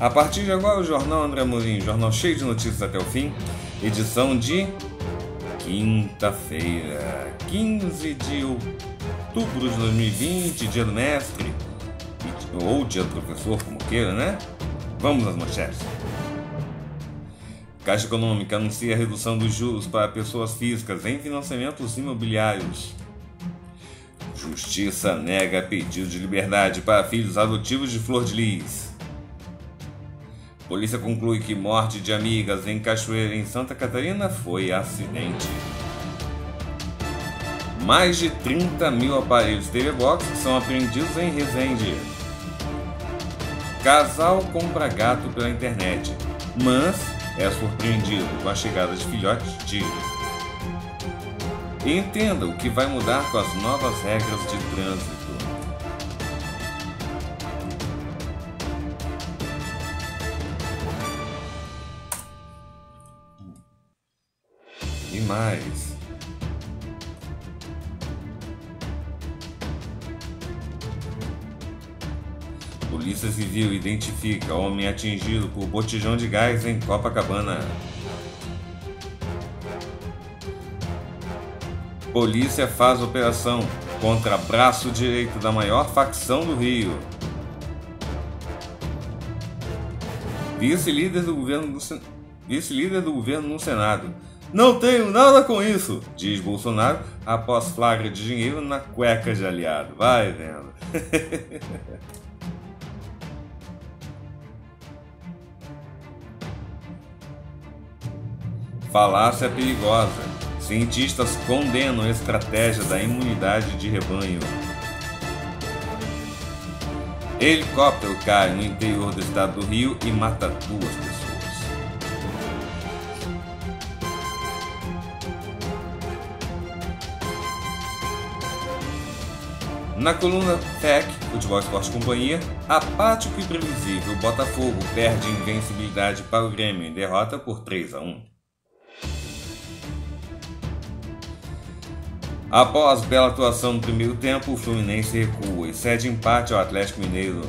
A partir de agora, o Jornal André Mourinho, jornal cheio de notícias até o fim, edição de quinta-feira, 15 de outubro de 2020, dia do mestre, ou dia do professor, como queira, né? Vamos às manchetes. Caixa Econômica anuncia a redução dos juros para pessoas físicas em financiamentos imobiliários. Justiça nega pedido de liberdade para filhos adotivos de Flor de Lis. Polícia conclui que morte de amigas em Cachoeira, em Santa Catarina, foi acidente. Mais de 30 mil aparelhos Telebox são apreendidos em Resende. Casal compra gato pela internet, mas é surpreendido com a chegada de filhotes tiro. Entenda o que vai mudar com as novas regras de trânsito. mais. Polícia Civil identifica homem atingido por botijão de gás em Copacabana. Polícia faz operação contra braço direito da maior facção do Rio. Vice-líder do governo no Vice-líder do governo no Senado não tenho nada com isso, diz Bolsonaro após flagra de dinheiro na cueca de aliado. Vai vendo. Falácia é perigosa. Cientistas condenam a estratégia da imunidade de rebanho. Helicóptero cai no interior do estado do Rio e mata duas pessoas. Na coluna FEC, Futebol Esporte Companhia, apático e previsível, Botafogo perde invencibilidade para o Grêmio e derrota por 3 a 1. Após bela atuação no primeiro tempo, o Fluminense recua e cede empate ao Atlético Mineiro.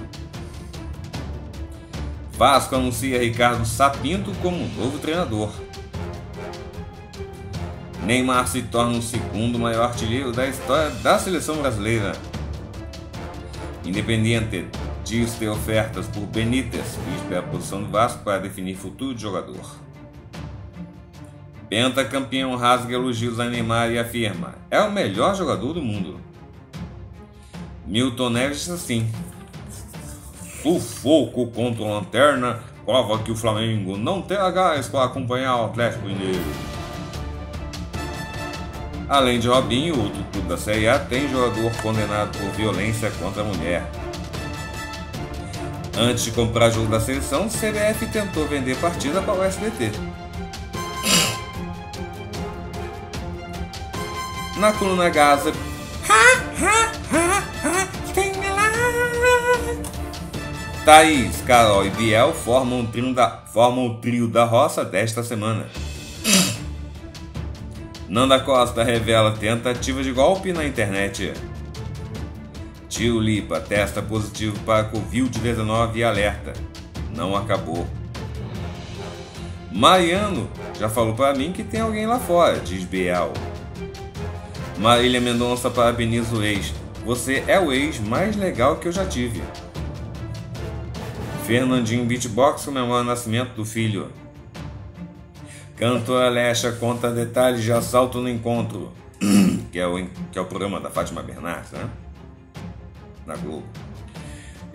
Vasco anuncia Ricardo Sapinto como novo treinador. Neymar se torna o segundo maior artilheiro da história da seleção brasileira. Independiente diz ter ofertas por Benítez, que espera é a posição do Vasco para definir futuro de jogador. campeão rasga elogios a Neymar e afirma: é o melhor jogador do mundo. Milton Neves diz assim: sufoco contra a lanterna prova que o Flamengo não tem gás para acompanhar o Atlético Mineiro. Além de Robinho, outro clube da Série A tem jogador condenado por violência contra a mulher. Antes de comprar jogo da seleção, o CBF tentou vender partida para o SBT. Na coluna Gaza. Thaís, Carol e Biel formam o trio da, formam o trio da roça desta semana. Nanda Costa revela tentativa de golpe na internet. Tio Lipa testa positivo para Covid-19 e alerta: não acabou. Mariano já falou para mim que tem alguém lá fora, diz Biel. Marília Mendonça parabeniza o ex. Você é o ex mais legal que eu já tive. Fernandinho Beatbox comemora o nascimento do filho. Cantora Lecha conta detalhes de assalto no encontro, que é o, que é o programa da Fátima Bernardes, né? Na Globo.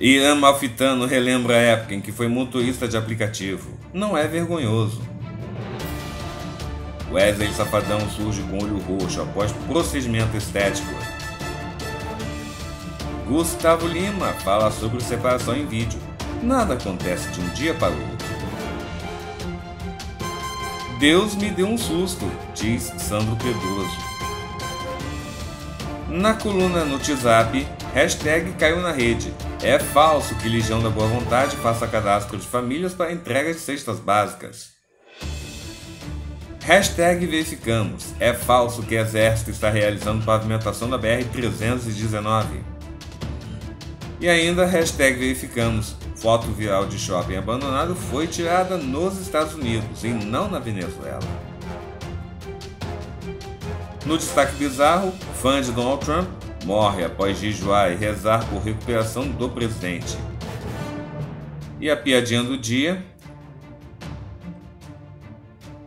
Irã Malfitano relembra a época em que foi motorista de aplicativo. Não é vergonhoso. Wesley Safadão surge com olho roxo após procedimento estético. Gustavo Lima fala sobre separação em vídeo. Nada acontece de um dia para o outro. Deus me deu um susto, diz Sandro Pedroso. Na coluna no WhatsApp, hashtag caiu na rede. É falso que Legião da Boa Vontade faça cadastro de famílias para entrega de cestas básicas. Hashtag verificamos. É falso que Exército está realizando pavimentação da BR-319. E ainda hashtag verificamos foto viral de shopping abandonado foi tirada nos Estados Unidos e não na Venezuela. No destaque bizarro, fã de Donald Trump morre após jejuar e rezar por recuperação do presidente. E a piadinha do dia.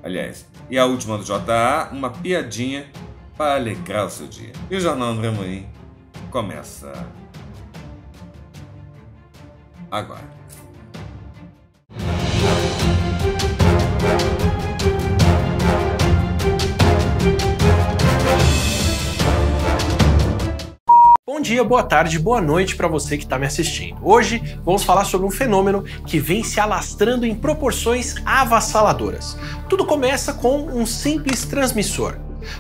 Aliás, e a última do JA, uma piadinha para alegrar o seu dia. E o Jornal André Moim começa agora. Bom dia, boa tarde, boa noite para você que está me assistindo. Hoje vamos falar sobre um fenômeno que vem se alastrando em proporções avassaladoras. Tudo começa com um simples transmissor.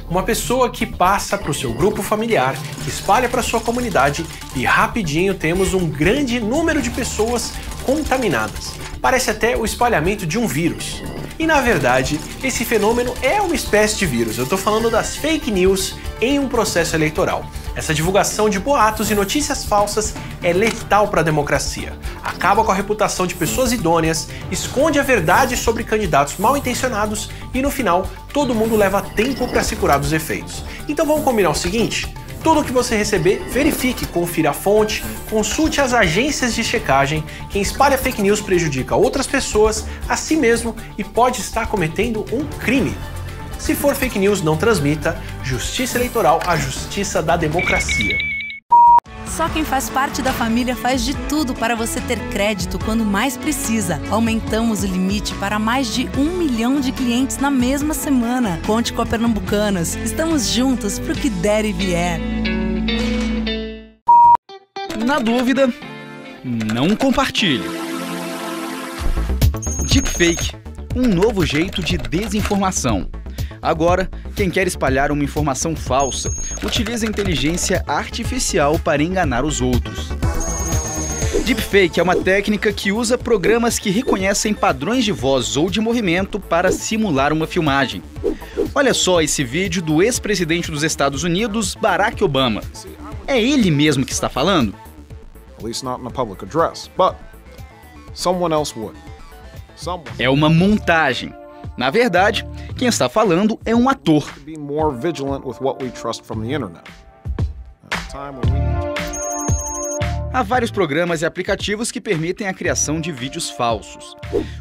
Uma pessoa que passa para o seu grupo familiar, que espalha para sua comunidade e rapidinho temos um grande número de pessoas contaminadas. Parece até o espalhamento de um vírus. E na verdade, esse fenômeno é uma espécie de vírus. Eu estou falando das fake news em um processo eleitoral. Essa divulgação de boatos e notícias falsas é letal para a democracia. Acaba com a reputação de pessoas idôneas, esconde a verdade sobre candidatos mal intencionados e, no final, todo mundo leva tempo para se curar dos efeitos. Então vamos combinar o seguinte? Tudo o que você receber, verifique, confira a fonte, consulte as agências de checagem. Quem espalha fake news prejudica outras pessoas, a si mesmo e pode estar cometendo um crime. Se for fake news, não transmita. Justiça eleitoral, a justiça da democracia. Só quem faz parte da família faz de tudo para você ter crédito quando mais precisa. Aumentamos o limite para mais de um milhão de clientes na mesma semana. Conte com a Pernambucanas. Estamos juntos para o que der e vier. Na dúvida, não compartilhe. Deepfake um novo jeito de desinformação. Agora, quem quer espalhar uma informação falsa utiliza inteligência artificial para enganar os outros. Deepfake é uma técnica que usa programas que reconhecem padrões de voz ou de movimento para simular uma filmagem. Olha só esse vídeo do ex-presidente dos Estados Unidos, Barack Obama. É ele mesmo que está falando? É uma montagem. Na verdade, quem está falando é um ator. Há vários programas e aplicativos que permitem a criação de vídeos falsos.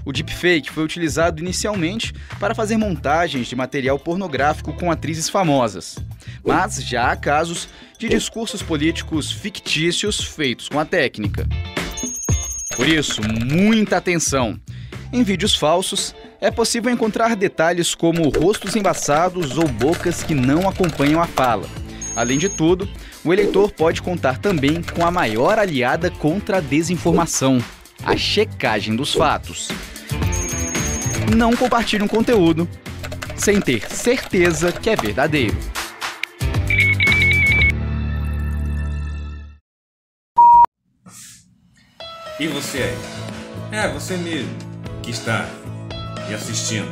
O deepfake foi utilizado inicialmente para fazer montagens de material pornográfico com atrizes famosas. Mas já há casos de discursos políticos fictícios feitos com a técnica. Por isso, muita atenção! Em vídeos falsos, é possível encontrar detalhes como rostos embaçados ou bocas que não acompanham a fala. Além de tudo, o eleitor pode contar também com a maior aliada contra a desinformação, a checagem dos fatos. Não compartilhe um conteúdo sem ter certeza que é verdadeiro. E você aí? É, você mesmo que está me assistindo,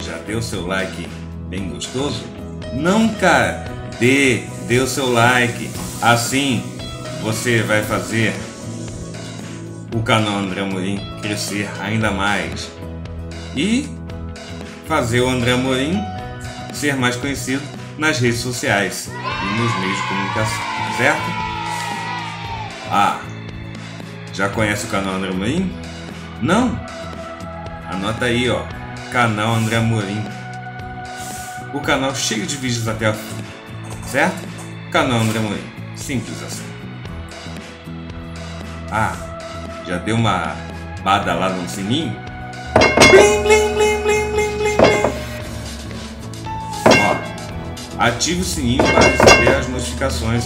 já deu seu like bem gostoso? Nunca dê, dê o seu like. Assim você vai fazer o canal André Morim crescer ainda mais e fazer o André Morim ser mais conhecido nas redes sociais e nos meios de comunicação, certo? Ah, já conhece o canal André Morim Não? Anota aí, ó. Canal André Amorim. O canal cheio de vídeos até a fim. Certo? Canal André Amorim. Simples assim. Ah, já deu uma badalada no sininho? Blim, blim, blim, blim, blim, blim, blim. Ó, ative o sininho para receber as notificações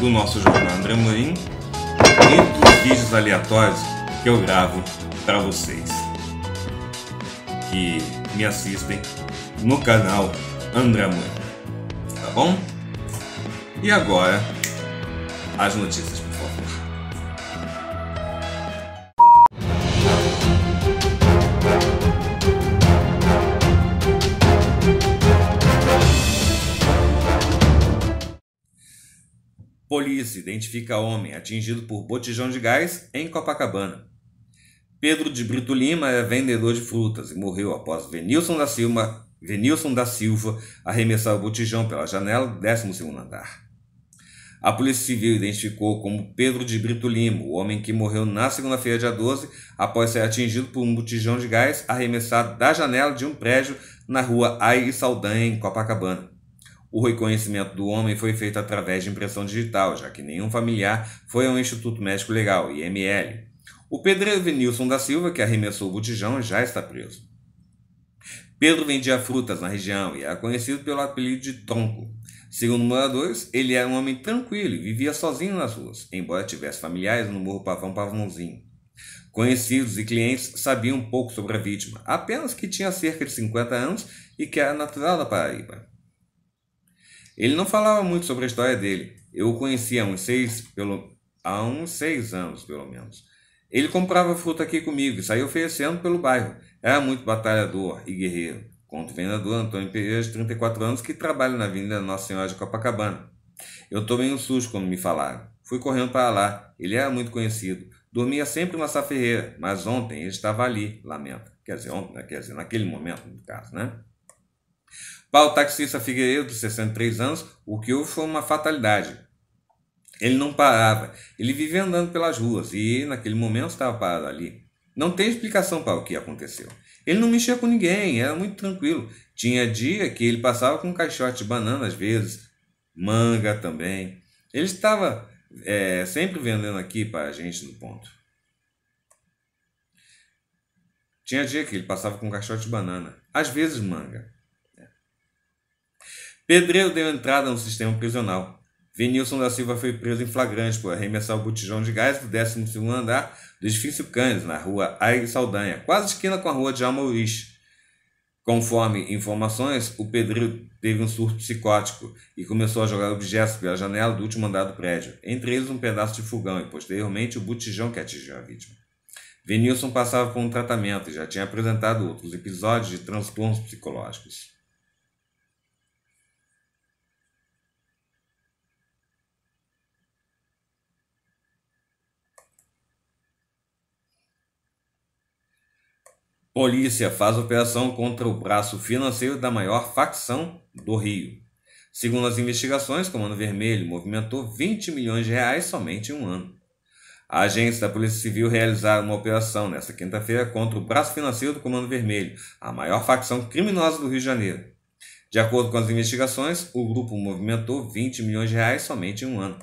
do nosso jornal André Amorim e dos vídeos aleatórios que eu gravo para vocês que me assistem no canal Andramura, tá bom? E agora, as notícias, por favor. Polícia identifica homem atingido por botijão de gás em Copacabana. Pedro de Brito Lima é vendedor de frutas e morreu após Venilson da Silva, Venilson da Silva arremessar o botijão pela janela do 12 andar. A Polícia Civil identificou como Pedro de Brito Lima, o homem que morreu na segunda-feira, dia 12, após ser atingido por um botijão de gás arremessado da janela de um prédio na rua Ai Saldanha, em Copacabana. O reconhecimento do homem foi feito através de impressão digital, já que nenhum familiar foi ao Instituto Médico Legal, IML, o pedreiro Venilson da Silva, que arremessou o botijão, já está preso. Pedro vendia frutas na região e era é conhecido pelo apelido de Tronco. Segundo moradores, ele era um homem tranquilo e vivia sozinho nas ruas, embora tivesse familiares no Morro Pavão Pavãozinho. Conhecidos e clientes sabiam pouco sobre a vítima, apenas que tinha cerca de 50 anos e que era natural da Paraíba. Ele não falava muito sobre a história dele. Eu o conhecia há uns seis, pelo, há uns seis anos, pelo menos. Ele comprava fruta aqui comigo e saía oferecendo pelo bairro. Era muito batalhador e guerreiro. Conto o vendedor Antônio Pereira, de 34 anos, que trabalha na vinda Nossa Senhora de Copacabana. Eu tomei um susto quando me falaram. Fui correndo para lá. Ele era muito conhecido. Dormia sempre na Saferreira, mas ontem ele estava ali, lamenta. Quer dizer, ontem, né? quer dizer, naquele momento, no caso, né? Paulo taxista Figueiredo, de 63 anos, o que houve foi uma fatalidade. Ele não parava, ele vivia andando pelas ruas e naquele momento estava parado ali. Não tem explicação para o que aconteceu. Ele não mexia com ninguém, era muito tranquilo. Tinha dia que ele passava com um caixote de banana às vezes, manga também. Ele estava é, sempre vendendo aqui para a gente no ponto. Tinha dia que ele passava com um caixote de banana, às vezes manga. Pedreiro deu entrada no sistema prisional Vinilson da Silva foi preso em flagrante por arremessar o botijão de gás do 12 andar do edifício Cães, na rua Aires Saldanha, quase esquina com a rua de Almauris. Conforme informações, o pedreiro teve um surto psicótico e começou a jogar objetos pela janela do último andar do prédio, entre eles um pedaço de fogão e, posteriormente, o botijão que atingiu a vítima. Venilson passava por um tratamento e já tinha apresentado outros episódios de transtornos psicológicos. Polícia faz operação contra o braço financeiro da maior facção do Rio. Segundo as investigações, Comando Vermelho movimentou 20 milhões de reais somente em um ano. A agência da Polícia Civil realizaram uma operação nesta quinta-feira contra o braço financeiro do Comando Vermelho, a maior facção criminosa do Rio de Janeiro. De acordo com as investigações, o grupo movimentou 20 milhões de reais somente em um ano.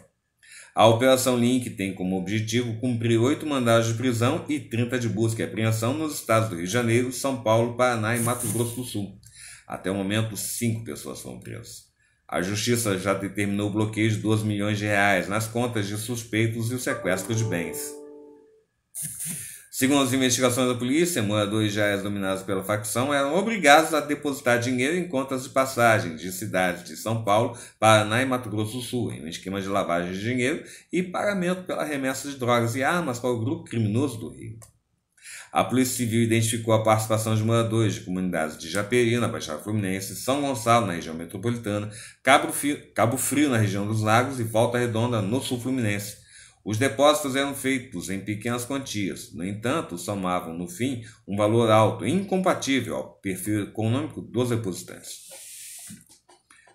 A Operação Link tem como objetivo cumprir oito mandados de prisão e 30 de busca e apreensão nos estados do Rio de Janeiro, São Paulo, Paraná e Mato Grosso do Sul. Até o momento, cinco pessoas foram presas. A Justiça já determinou o bloqueio de 2 milhões de reais nas contas de suspeitos e o sequestro de bens. Segundo as investigações da polícia, moradores de áreas dominadas pela facção eram obrigados a depositar dinheiro em contas de passagem de cidades de São Paulo, Paraná e Mato Grosso do Sul, em um esquema de lavagem de dinheiro e pagamento pela remessa de drogas e armas para o grupo criminoso do Rio. A Polícia Civil identificou a participação de moradores de comunidades de Japeri, na Baixada Fluminense, São Gonçalo, na região metropolitana, Cabo Frio, Cabo Frio, na região dos Lagos e Volta Redonda, no Sul Fluminense os depósitos eram feitos em pequenas quantias, no entanto, somavam no fim um valor alto, incompatível ao perfil econômico dos depositantes.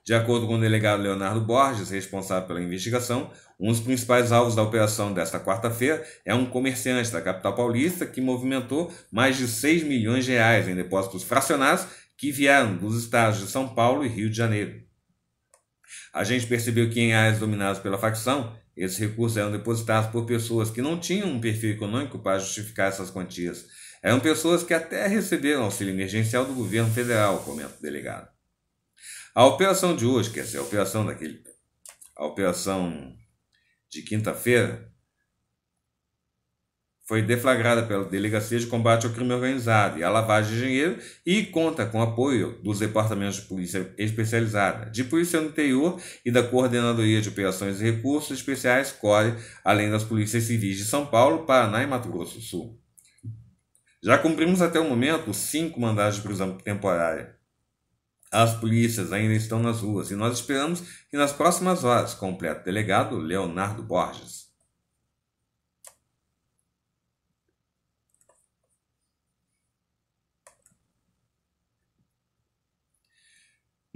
De acordo com o delegado Leonardo Borges, responsável pela investigação, um dos principais alvos da operação desta quarta-feira é um comerciante da capital paulista que movimentou mais de 6 milhões de reais em depósitos fracionados que vieram dos estados de São Paulo e Rio de Janeiro. A gente percebeu que em áreas dominadas pela facção, esses recursos eram depositados por pessoas que não tinham um perfil econômico para justificar essas quantias. Eram pessoas que até receberam auxílio emergencial do governo federal, comenta o delegado. A operação de hoje, quer dizer, a operação daquele. A operação de quinta-feira, foi deflagrada pela Delegacia de Combate ao Crime Organizado e à Lavagem de Dinheiro e conta com apoio dos Departamentos de Polícia Especializada, de Polícia do Interior e da Coordenadoria de Operações e Recursos Especiais, CORE, além das Polícias Civis de São Paulo, Paraná e Mato Grosso do Sul. Já cumprimos até o momento cinco mandados de prisão temporária. As polícias ainda estão nas ruas e nós esperamos que nas próximas horas, completo o delegado Leonardo Borges.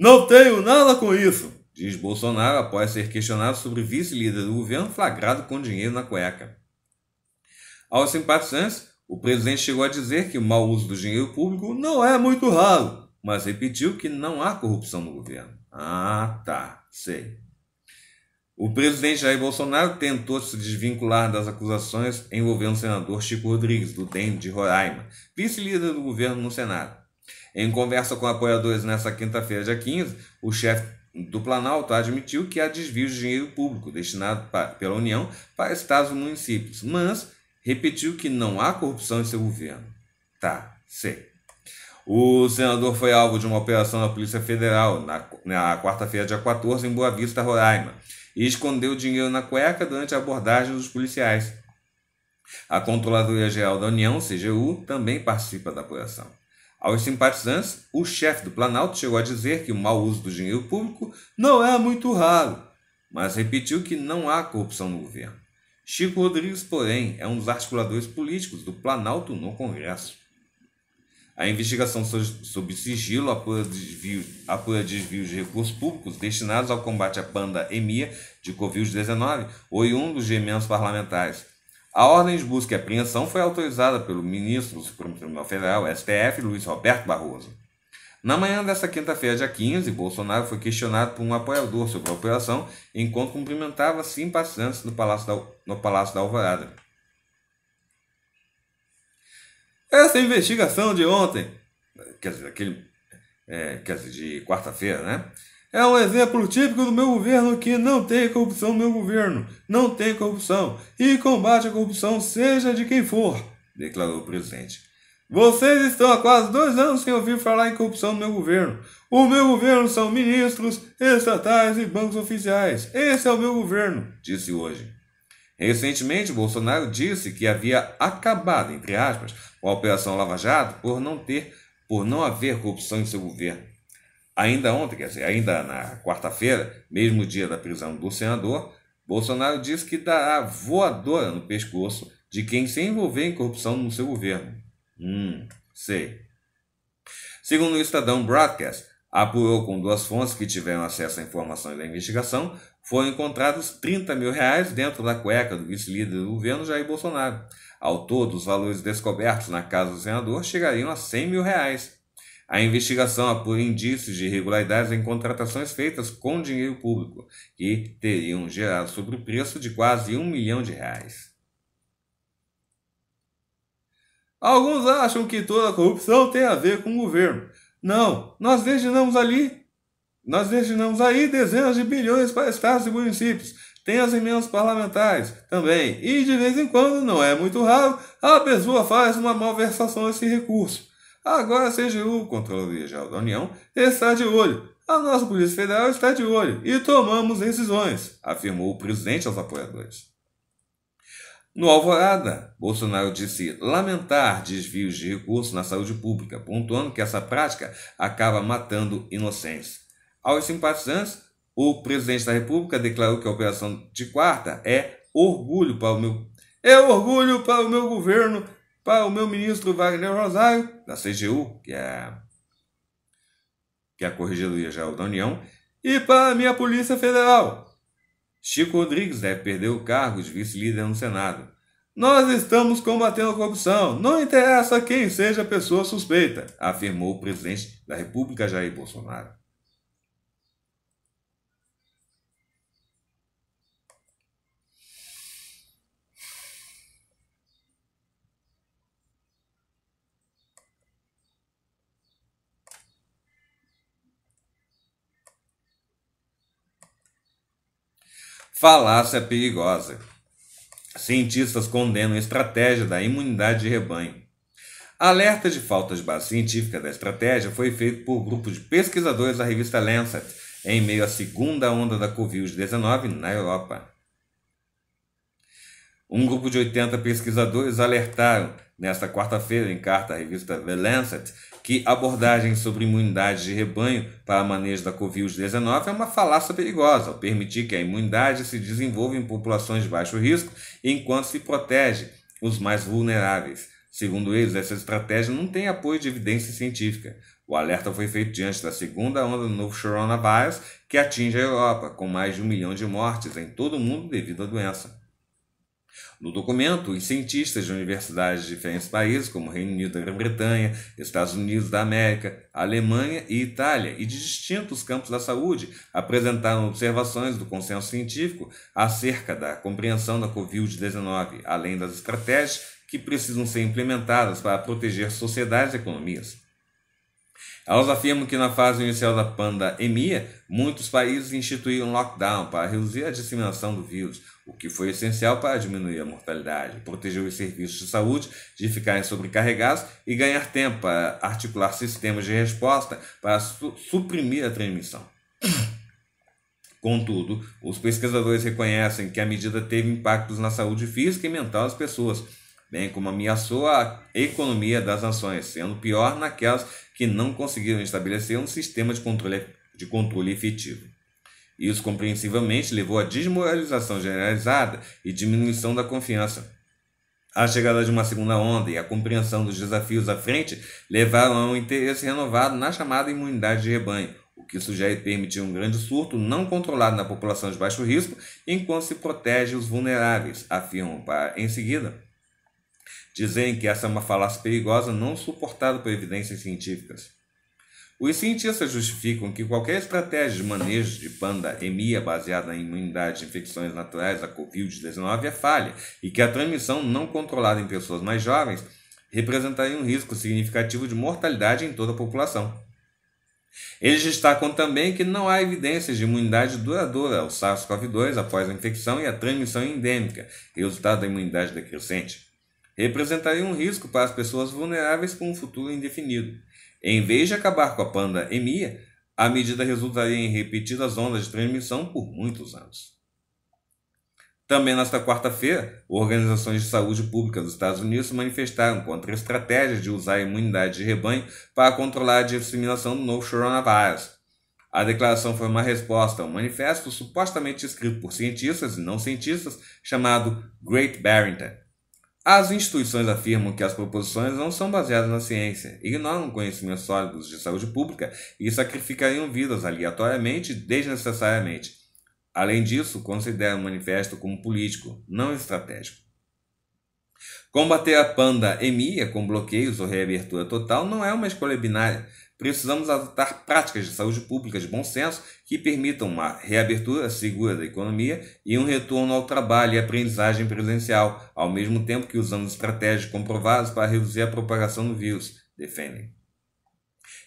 Não tenho nada com isso, diz Bolsonaro após ser questionado sobre vice-líder do governo flagrado com dinheiro na cueca. Aos simpatizantes, o presidente chegou a dizer que o mau uso do dinheiro público não é muito raro, mas repetiu que não há corrupção no governo. Ah, tá, sei. O presidente Jair Bolsonaro tentou se desvincular das acusações envolvendo o senador Chico Rodrigues, do DEM de Roraima, vice-líder do governo no Senado. Em conversa com apoiadores nesta quinta-feira, dia 15, o chefe do Planalto admitiu que há desvios de dinheiro público destinado para, pela União para estados e municípios, mas repetiu que não há corrupção em seu governo. Tá, sei. O senador foi alvo de uma operação da Polícia Federal na, na quarta-feira, dia 14, em Boa Vista, Roraima, e escondeu dinheiro na cueca durante a abordagem dos policiais. A Controladoria Geral da União, CGU, também participa da apuração. Aos simpatizantes, o chefe do Planalto chegou a dizer que o mau uso do dinheiro público não é muito raro, mas repetiu que não há corrupção no governo. Chico Rodrigues, porém, é um dos articuladores políticos do Planalto no Congresso. A investigação sob sigilo apura desvios, apura de recursos públicos destinados ao combate à pandemia de Covid-19, oriundos de emendas parlamentares, a ordem de busca e apreensão foi autorizada pelo ministro do Supremo Tribunal Federal, STF, Luiz Roberto Barroso. Na manhã desta quinta-feira, dia 15, Bolsonaro foi questionado por um apoiador sobre a operação enquanto cumprimentava simpatizantes no Palácio da, no Palácio da Alvorada. Essa investigação de ontem, quer dizer, aquele, é, quer dizer de quarta-feira, né? É um exemplo típico do meu governo que não tem corrupção no meu governo. Não tem corrupção. E combate a corrupção, seja de quem for, declarou o presidente. Vocês estão há quase dois anos sem ouvir falar em corrupção no meu governo. O meu governo são ministros, estatais e bancos oficiais. Esse é o meu governo, disse hoje. Recentemente, Bolsonaro disse que havia acabado, entre aspas, com a Operação Lava Jato por não ter, por não haver corrupção em seu governo. Ainda ontem, quer dizer, ainda na quarta-feira, mesmo dia da prisão do senador, Bolsonaro disse que dará voadora no pescoço de quem se envolver em corrupção no seu governo. Hum, sei. Segundo o Estadão Broadcast, apurou com duas fontes que tiveram acesso à informação da investigação, foram encontrados 30 mil reais dentro da cueca do vice-líder do governo Jair Bolsonaro. Ao todo, os valores descobertos na casa do senador chegariam a 100 mil reais. A investigação apura indícios de irregularidades em contratações feitas com dinheiro público, que teriam gerado sobre o preço de quase um milhão de reais. Alguns acham que toda a corrupção tem a ver com o governo. Não, nós destinamos ali, nós destinamos aí dezenas de bilhões para estados e municípios. Tem as emendas parlamentares também. E de vez em quando, não é muito raro, a pessoa faz uma malversação desse recurso. Agora a CGU, controle Geral da União, está de olho. A nossa Polícia Federal está de olho e tomamos decisões, afirmou o presidente aos apoiadores. No Alvorada, Bolsonaro disse lamentar desvios de recursos na saúde pública, pontuando que essa prática acaba matando inocentes. Aos simpatizantes, o presidente da República declarou que a operação de quarta é orgulho para o meu é orgulho para o meu governo para o meu ministro Wagner Rosário, da CGU, que é, que é a Corregedoria Geral da União, e para a minha Polícia Federal. Chico Rodrigues deve perder o cargo de vice-líder no Senado. Nós estamos combatendo a corrupção, não interessa quem seja a pessoa suspeita, afirmou o presidente da República Jair Bolsonaro. falácia perigosa. Cientistas condenam a estratégia da imunidade de rebanho. Alerta de falta de base científica da estratégia foi feito por um grupo de pesquisadores da revista Lancet em meio à segunda onda da Covid-19 na Europa. Um grupo de 80 pesquisadores alertaram nesta quarta-feira, em carta à revista The Lancet, que abordagem sobre imunidade de rebanho para manejo da Covid-19 é uma falácia perigosa ao permitir que a imunidade se desenvolva em populações de baixo risco enquanto se protege os mais vulneráveis. Segundo eles, essa estratégia não tem apoio de evidência científica. O alerta foi feito diante da segunda onda do novo coronavírus que atinge a Europa, com mais de um milhão de mortes em todo o mundo devido à doença. No documento, os cientistas de universidades de diferentes países, como Reino Unido da Grã-Bretanha, Estados Unidos da América, Alemanha e Itália, e de distintos campos da saúde, apresentaram observações do consenso científico acerca da compreensão da Covid-19, além das estratégias que precisam ser implementadas para proteger sociedades e economias. Elas afirmam que na fase inicial da pandemia, muitos países instituíram lockdown para reduzir a disseminação do vírus, o que foi essencial para diminuir a mortalidade, proteger os serviços de saúde de ficarem sobrecarregados e ganhar tempo para articular sistemas de resposta para su suprimir a transmissão. Contudo, os pesquisadores reconhecem que a medida teve impactos na saúde física e mental das pessoas, bem como ameaçou a economia das nações, sendo pior naquelas que não conseguiram estabelecer um sistema de controle, de controle efetivo. Isso, compreensivamente, levou à desmoralização generalizada e diminuição da confiança. A chegada de uma segunda onda e a compreensão dos desafios à frente levaram a um interesse renovado na chamada imunidade de rebanho, o que sugere permitir um grande surto não controlado na população de baixo risco, enquanto se protege os vulneráveis, afirmam para, em seguida, Dizem que essa é uma falácia perigosa não suportada por evidências científicas. Os cientistas justificam que qualquer estratégia de manejo de pandemia baseada na imunidade de infecções naturais da Covid-19 é falha e que a transmissão não controlada em pessoas mais jovens representaria um risco significativo de mortalidade em toda a população. Eles destacam também que não há evidências de imunidade duradoura ao SARS-CoV-2 após a infecção e a transmissão endêmica, resultado da imunidade decrescente. Representaria um risco para as pessoas vulneráveis com um futuro indefinido. Em vez de acabar com a pandemia, a medida resultaria em repetidas ondas de transmissão por muitos anos. Também nesta quarta-feira, organizações de saúde pública dos Estados Unidos se manifestaram contra a estratégia de usar a imunidade de rebanho para controlar a disseminação do novo coronavírus. A declaração foi uma resposta a um manifesto supostamente escrito por cientistas e não cientistas chamado Great Barrington, as instituições afirmam que as proposições não são baseadas na ciência, ignoram conhecimentos sólidos de saúde pública e sacrificariam vidas aleatoriamente e desnecessariamente. Além disso, consideram o manifesto como político, não estratégico. Combater a pandemia com bloqueios ou reabertura total não é uma escolha binária. Precisamos adotar práticas de saúde pública de bom senso que permitam uma reabertura segura da economia e um retorno ao trabalho e aprendizagem presencial, ao mesmo tempo que usamos estratégias comprovadas para reduzir a propagação do vírus, defendem.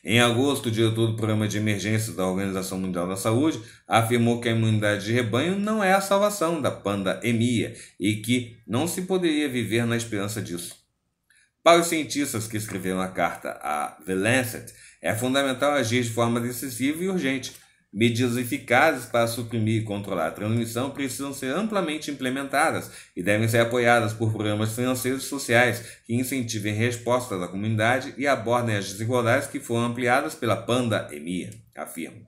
Em agosto, o diretor do Programa de Emergência da Organização Mundial da Saúde afirmou que a imunidade de rebanho não é a salvação da pandemia e que não se poderia viver na esperança disso. Para os cientistas que escreveram a carta a The Lancet, é fundamental agir de forma decisiva e urgente. Medidas eficazes para suprimir e controlar a transmissão precisam ser amplamente implementadas e devem ser apoiadas por programas financeiros e sociais que incentivem respostas da comunidade e abordem as desigualdades que foram ampliadas pela pandemia, afirma.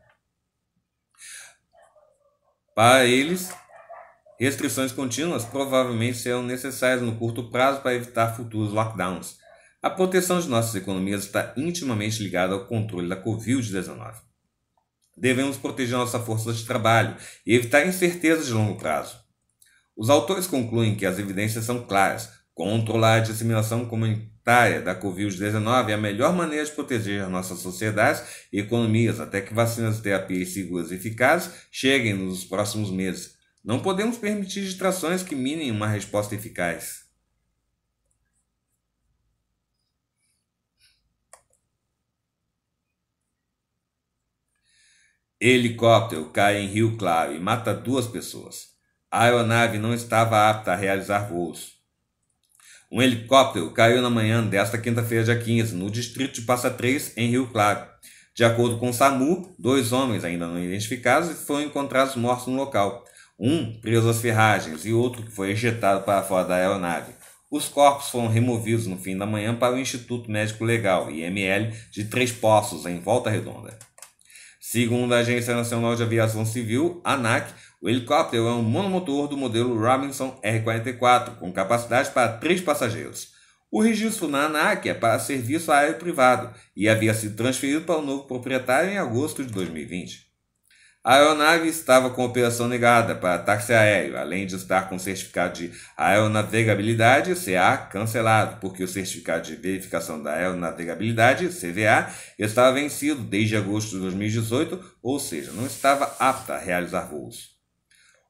Para eles, restrições contínuas provavelmente serão necessárias no curto prazo para evitar futuros lockdowns. A proteção de nossas economias está intimamente ligada ao controle da Covid-19. Devemos proteger nossa força de trabalho e evitar incertezas de longo prazo. Os autores concluem que as evidências são claras. Controlar a disseminação comunitária da Covid-19 é a melhor maneira de proteger nossas sociedades e economias até que vacinas e terapias seguras e eficazes cheguem nos próximos meses. Não podemos permitir distrações que minem uma resposta eficaz. Helicóptero cai em Rio Claro e mata duas pessoas. A aeronave não estava apta a realizar voos. Um helicóptero caiu na manhã desta quinta-feira, dia 15, no distrito de Passa 3, em Rio Claro. De acordo com o SAMU, dois homens ainda não identificados foram encontrados mortos no local. Um preso às ferragens e outro que foi ejetado para fora da aeronave. Os corpos foram removidos no fim da manhã para o Instituto Médico Legal, IML, de Três Poços, em Volta Redonda. Segundo a Agência Nacional de Aviação Civil, ANAC, o helicóptero é um monomotor do modelo Robinson R-44, com capacidade para três passageiros. O registro na ANAC é para serviço aéreo privado e havia sido transferido para o novo proprietário em agosto de 2020. A aeronave estava com operação negada para táxi aéreo, além de estar com certificado de aeronavegabilidade CA cancelado, porque o certificado de verificação da aeronavegabilidade CVA estava vencido desde agosto de 2018, ou seja, não estava apta a realizar voos.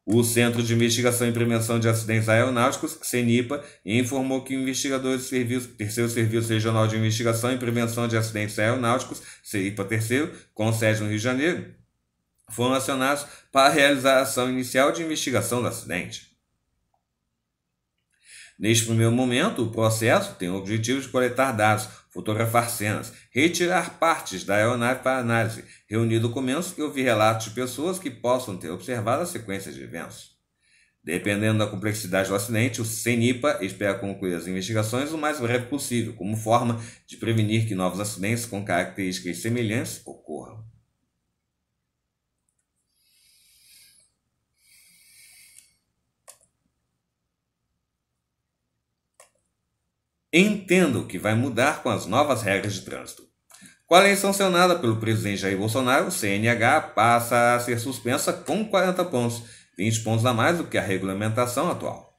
O Centro de Investigação e Prevenção de Acidentes Aeronáuticos, CENIPA, informou que o investigador do serviço, Terceiro Serviço Regional de Investigação e Prevenção de Acidentes Aeronáuticos, CENIPA Terceiro, com sede no Rio de Janeiro, foram acionados para realizar a ação inicial de investigação do acidente. Neste primeiro momento, o processo tem o objetivo de coletar dados, fotografar cenas, retirar partes da aeronave para análise, reunir documentos e ouvir relatos de pessoas que possam ter observado a sequência de eventos. Dependendo da complexidade do acidente, o CENIPA espera concluir as investigações o mais breve possível, como forma de prevenir que novos acidentes com características semelhantes ocorram. Entendo que vai mudar com as novas regras de trânsito. Com a lei sancionada pelo presidente Jair Bolsonaro, o CNH passa a ser suspensa com 40 pontos, 20 pontos a mais do que a regulamentação atual.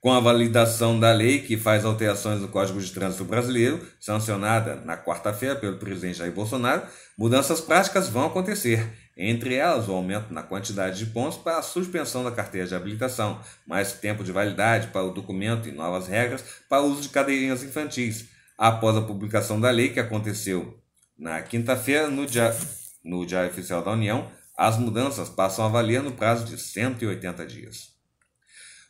Com a validação da lei que faz alterações no Código de Trânsito Brasileiro, sancionada na quarta-feira pelo presidente Jair Bolsonaro, mudanças práticas vão acontecer entre elas, o aumento na quantidade de pontos para a suspensão da carteira de habilitação, mais tempo de validade para o documento e novas regras para o uso de cadeirinhas infantis. Após a publicação da lei, que aconteceu na quinta-feira, no, dia... no Diário Oficial da União, as mudanças passam a valer no prazo de 180 dias.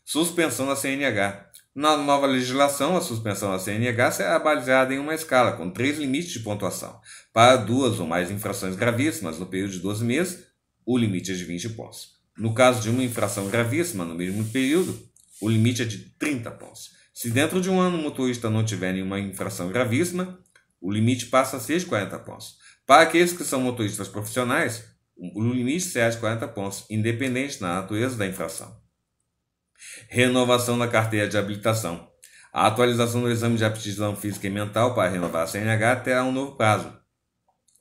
Suspensão da CNH. Na nova legislação, a suspensão da CNH será baseada em uma escala, com três limites de pontuação. Para duas ou mais infrações gravíssimas, no período de 12 meses, o limite é de 20 pontos. No caso de uma infração gravíssima no mesmo período, o limite é de 30 pontos. Se dentro de um ano o motorista não tiver nenhuma infração gravíssima, o limite passa a ser de 40 pontos. Para aqueles que são motoristas profissionais, o limite será de 40 pontos, independente da natureza da infração. Renovação da carteira de habilitação. A atualização do exame de aptidão física e mental para renovar a CNH terá um novo prazo.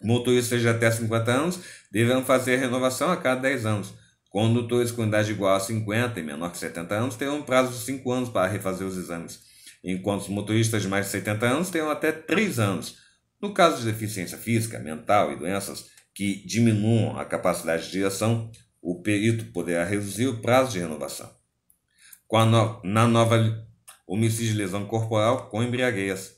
Motoristas de até 50 anos deverão fazer a renovação a cada 10 anos. Condutores com idade igual a 50 e menor que 70 anos terão um prazo de 5 anos para refazer os exames, enquanto os motoristas de mais de 70 anos terão até 3 anos. No caso de deficiência física, mental e doenças que diminuam a capacidade de ação, o perito poderá reduzir o prazo de renovação no, na nova homicídio de lesão corporal com embriaguez.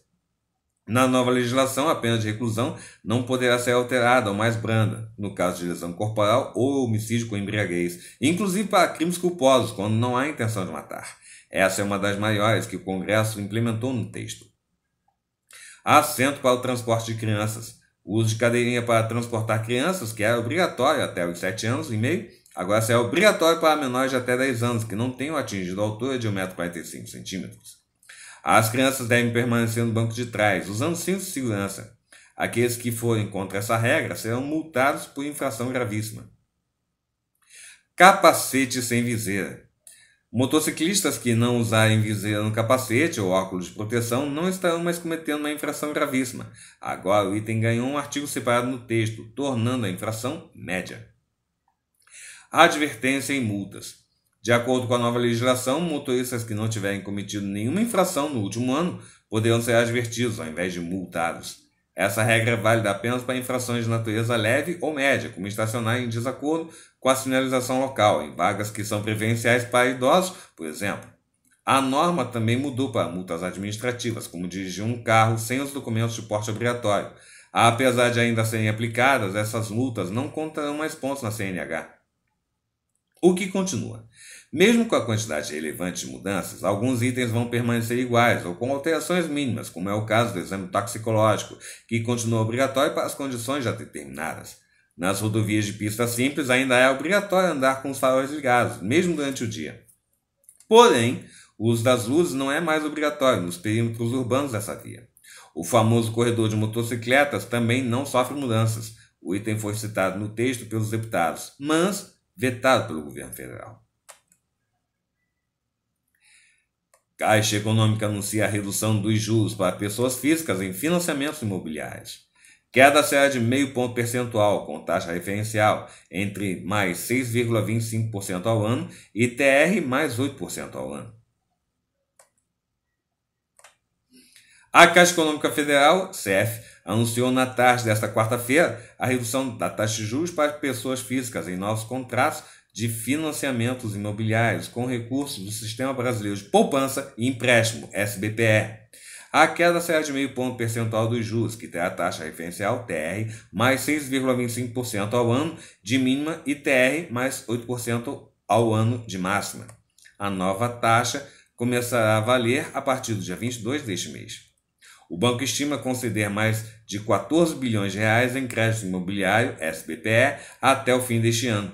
Na nova legislação, a pena de reclusão não poderá ser alterada ou mais branda, no caso de lesão corporal ou homicídio com embriaguez, inclusive para crimes culposos, quando não há intenção de matar. Essa é uma das maiores que o Congresso implementou no texto. Assento para o transporte de crianças. O uso de cadeirinha para transportar crianças, que é obrigatório até os 7 anos e meio, Agora será é obrigatório para menores de até 10 anos que não tenham atingido a altura de 1,45m. As crianças devem permanecer no banco de trás, usando cinto de segurança. Aqueles que forem contra essa regra serão multados por infração gravíssima. Capacete sem viseira. Motociclistas que não usarem viseira no capacete ou óculos de proteção não estarão mais cometendo uma infração gravíssima. Agora o item ganhou um artigo separado no texto, tornando a infração média advertência e multas. De acordo com a nova legislação, motoristas que não tiverem cometido nenhuma infração no último ano poderão ser advertidos ao invés de multados. Essa regra é válida apenas para infrações de natureza leve ou média, como estacionar em desacordo com a sinalização local, em vagas que são preferenciais para idosos, por exemplo. A norma também mudou para multas administrativas, como dirigir um carro sem os documentos de porte obrigatório. Apesar de ainda serem aplicadas, essas multas não contarão mais pontos na CNH. O que continua? Mesmo com a quantidade relevante de mudanças, alguns itens vão permanecer iguais ou com alterações mínimas, como é o caso do exame toxicológico, que continua obrigatório para as condições já determinadas. Nas rodovias de pista simples, ainda é obrigatório andar com os faróis ligados, mesmo durante o dia. Porém, o uso das luzes não é mais obrigatório nos perímetros urbanos dessa via. O famoso corredor de motocicletas também não sofre mudanças. O item foi citado no texto pelos deputados, mas vetado pelo governo federal. Caixa Econômica anuncia a redução dos juros para pessoas físicas em financiamentos imobiliários. Queda será de meio ponto percentual, com taxa referencial entre mais 6,25% ao ano e TR mais 8% ao ano. A Caixa Econômica Federal, (CEF) anunciou na tarde desta quarta-feira a redução da taxa de juros para pessoas físicas em novos contratos de financiamentos imobiliários com recursos do Sistema Brasileiro de Poupança e Empréstimo, SBPE. A queda será de meio ponto percentual dos juros, que terá taxa referencial TR mais 6,25% ao ano de mínima e TR mais 8% ao ano de máxima. A nova taxa começará a valer a partir do dia 22 deste mês. O banco estima conceder mais de 14 bilhões de reais em crédito imobiliário, SBPE, até o fim deste ano.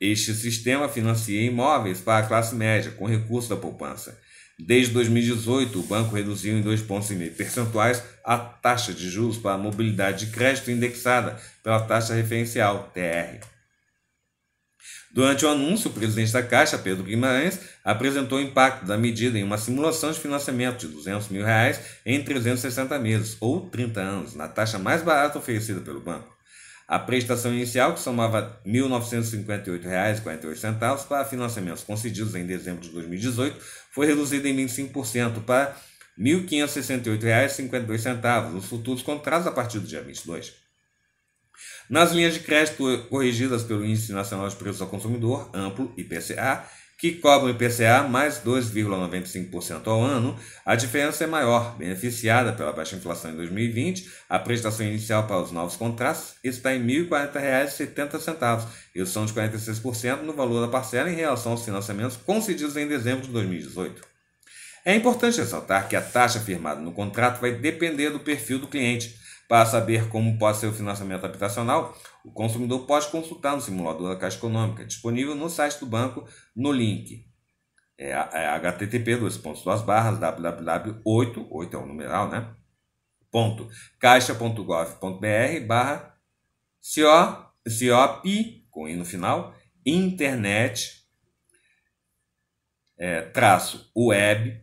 Este sistema financia imóveis para a classe média, com recurso da poupança. Desde 2018, o banco reduziu em 2,5 percentuais a taxa de juros para a mobilidade de crédito indexada pela taxa referencial, TR. Durante o anúncio, o presidente da Caixa, Pedro Guimarães, apresentou o impacto da medida em uma simulação de financiamento de R$ 200 mil reais em 360 meses, ou 30 anos, na taxa mais barata oferecida pelo banco. A prestação inicial, que somava R$ 1.958,48 para financiamentos concedidos em dezembro de 2018, foi reduzida em 25% para R$ 1.568,52 nos futuros contratos a partir do dia 22. Nas linhas de crédito corrigidas pelo Índice Nacional de Preços ao Consumidor, amplo, IPCA, que cobram IPCA mais 2,95% ao ano, a diferença é maior, beneficiada pela baixa inflação em 2020. A prestação inicial para os novos contratos está em R$ 1.040,70, redução de 46% no valor da parcela em relação aos financiamentos concedidos em dezembro de 2018. É importante ressaltar que a taxa firmada no contrato vai depender do perfil do cliente, para saber como pode ser o financiamento habitacional, o consumidor pode consultar no simulador da Caixa Econômica, disponível no site do banco no link é, é http dois pontos duas barras www 8 é o numeral né ponto caixa.gov.br barra COP, com i no final internet é, traço web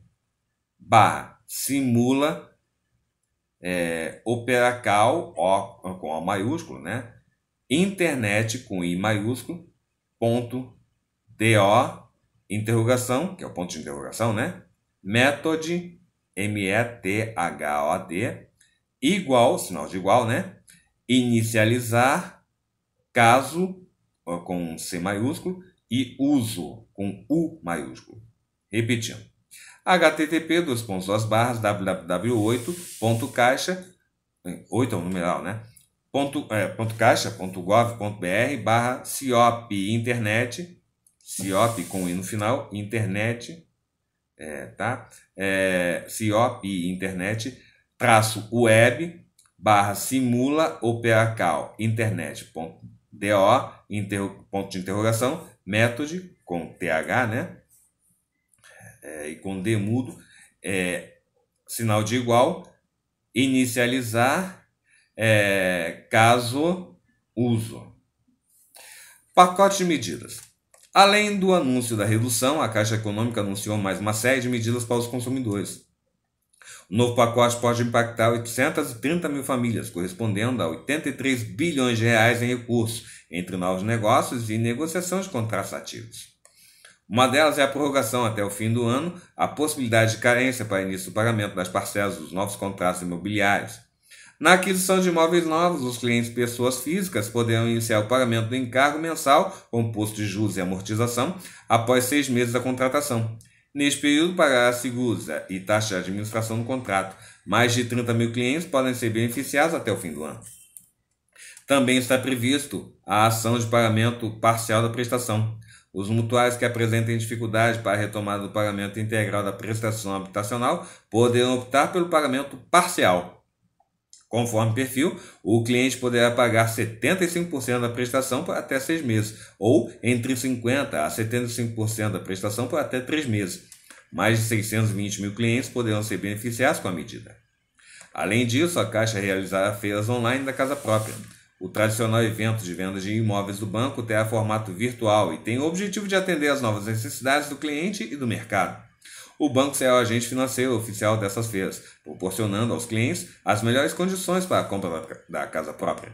barra simula é, operacal, O com O maiúsculo, né? Internet com I maiúsculo, ponto DO, interrogação, que é o ponto de interrogação, né? Method, M-E-T-H-O-D, igual, sinal de igual, né? Inicializar, caso, com C maiúsculo, e uso, com U maiúsculo. Repetindo http dos pontos barras 8 eh, é um numeral, né? Ponto, é, ponto caixa, ponto gov, ponto br, barra CIOP internet, CIOP com i no final, internet, é, tá? É, CIOP internet, traço web, barra simula operacal internet, ponto do, inter, ponto de interrogação, method, com th, né? é, e com D mudo, é, sinal de igual, inicializar, é, caso, uso. Pacote de medidas. Além do anúncio da redução, a Caixa Econômica anunciou mais uma série de medidas para os consumidores. O novo pacote pode impactar 830 mil famílias, correspondendo a 83 bilhões de reais em recursos, entre novos negócios e negociação de contratos ativos. Uma delas é a prorrogação até o fim do ano, a possibilidade de carência para início do pagamento das parcelas dos novos contratos imobiliários. Na aquisição de imóveis novos, os clientes pessoas físicas poderão iniciar o pagamento do encargo mensal, composto de juros e amortização, após seis meses da contratação. Neste período, pagará seguros e taxa de administração do contrato. Mais de 30 mil clientes podem ser beneficiados até o fim do ano. Também está previsto a ação de pagamento parcial da prestação. Os mutuários que apresentem dificuldade para a retomada do pagamento integral da prestação habitacional poderão optar pelo pagamento parcial. Conforme perfil, o cliente poderá pagar 75% da prestação por até seis meses, ou entre 50% a 75% da prestação por até três meses. Mais de 620 mil clientes poderão ser beneficiados com a medida. Além disso, a Caixa realizará feiras online da casa própria o tradicional evento de vendas de imóveis do banco terá formato virtual e tem o objetivo de atender às novas necessidades do cliente e do mercado. O banco será o agente financeiro oficial dessas feiras, proporcionando aos clientes as melhores condições para a compra da casa própria.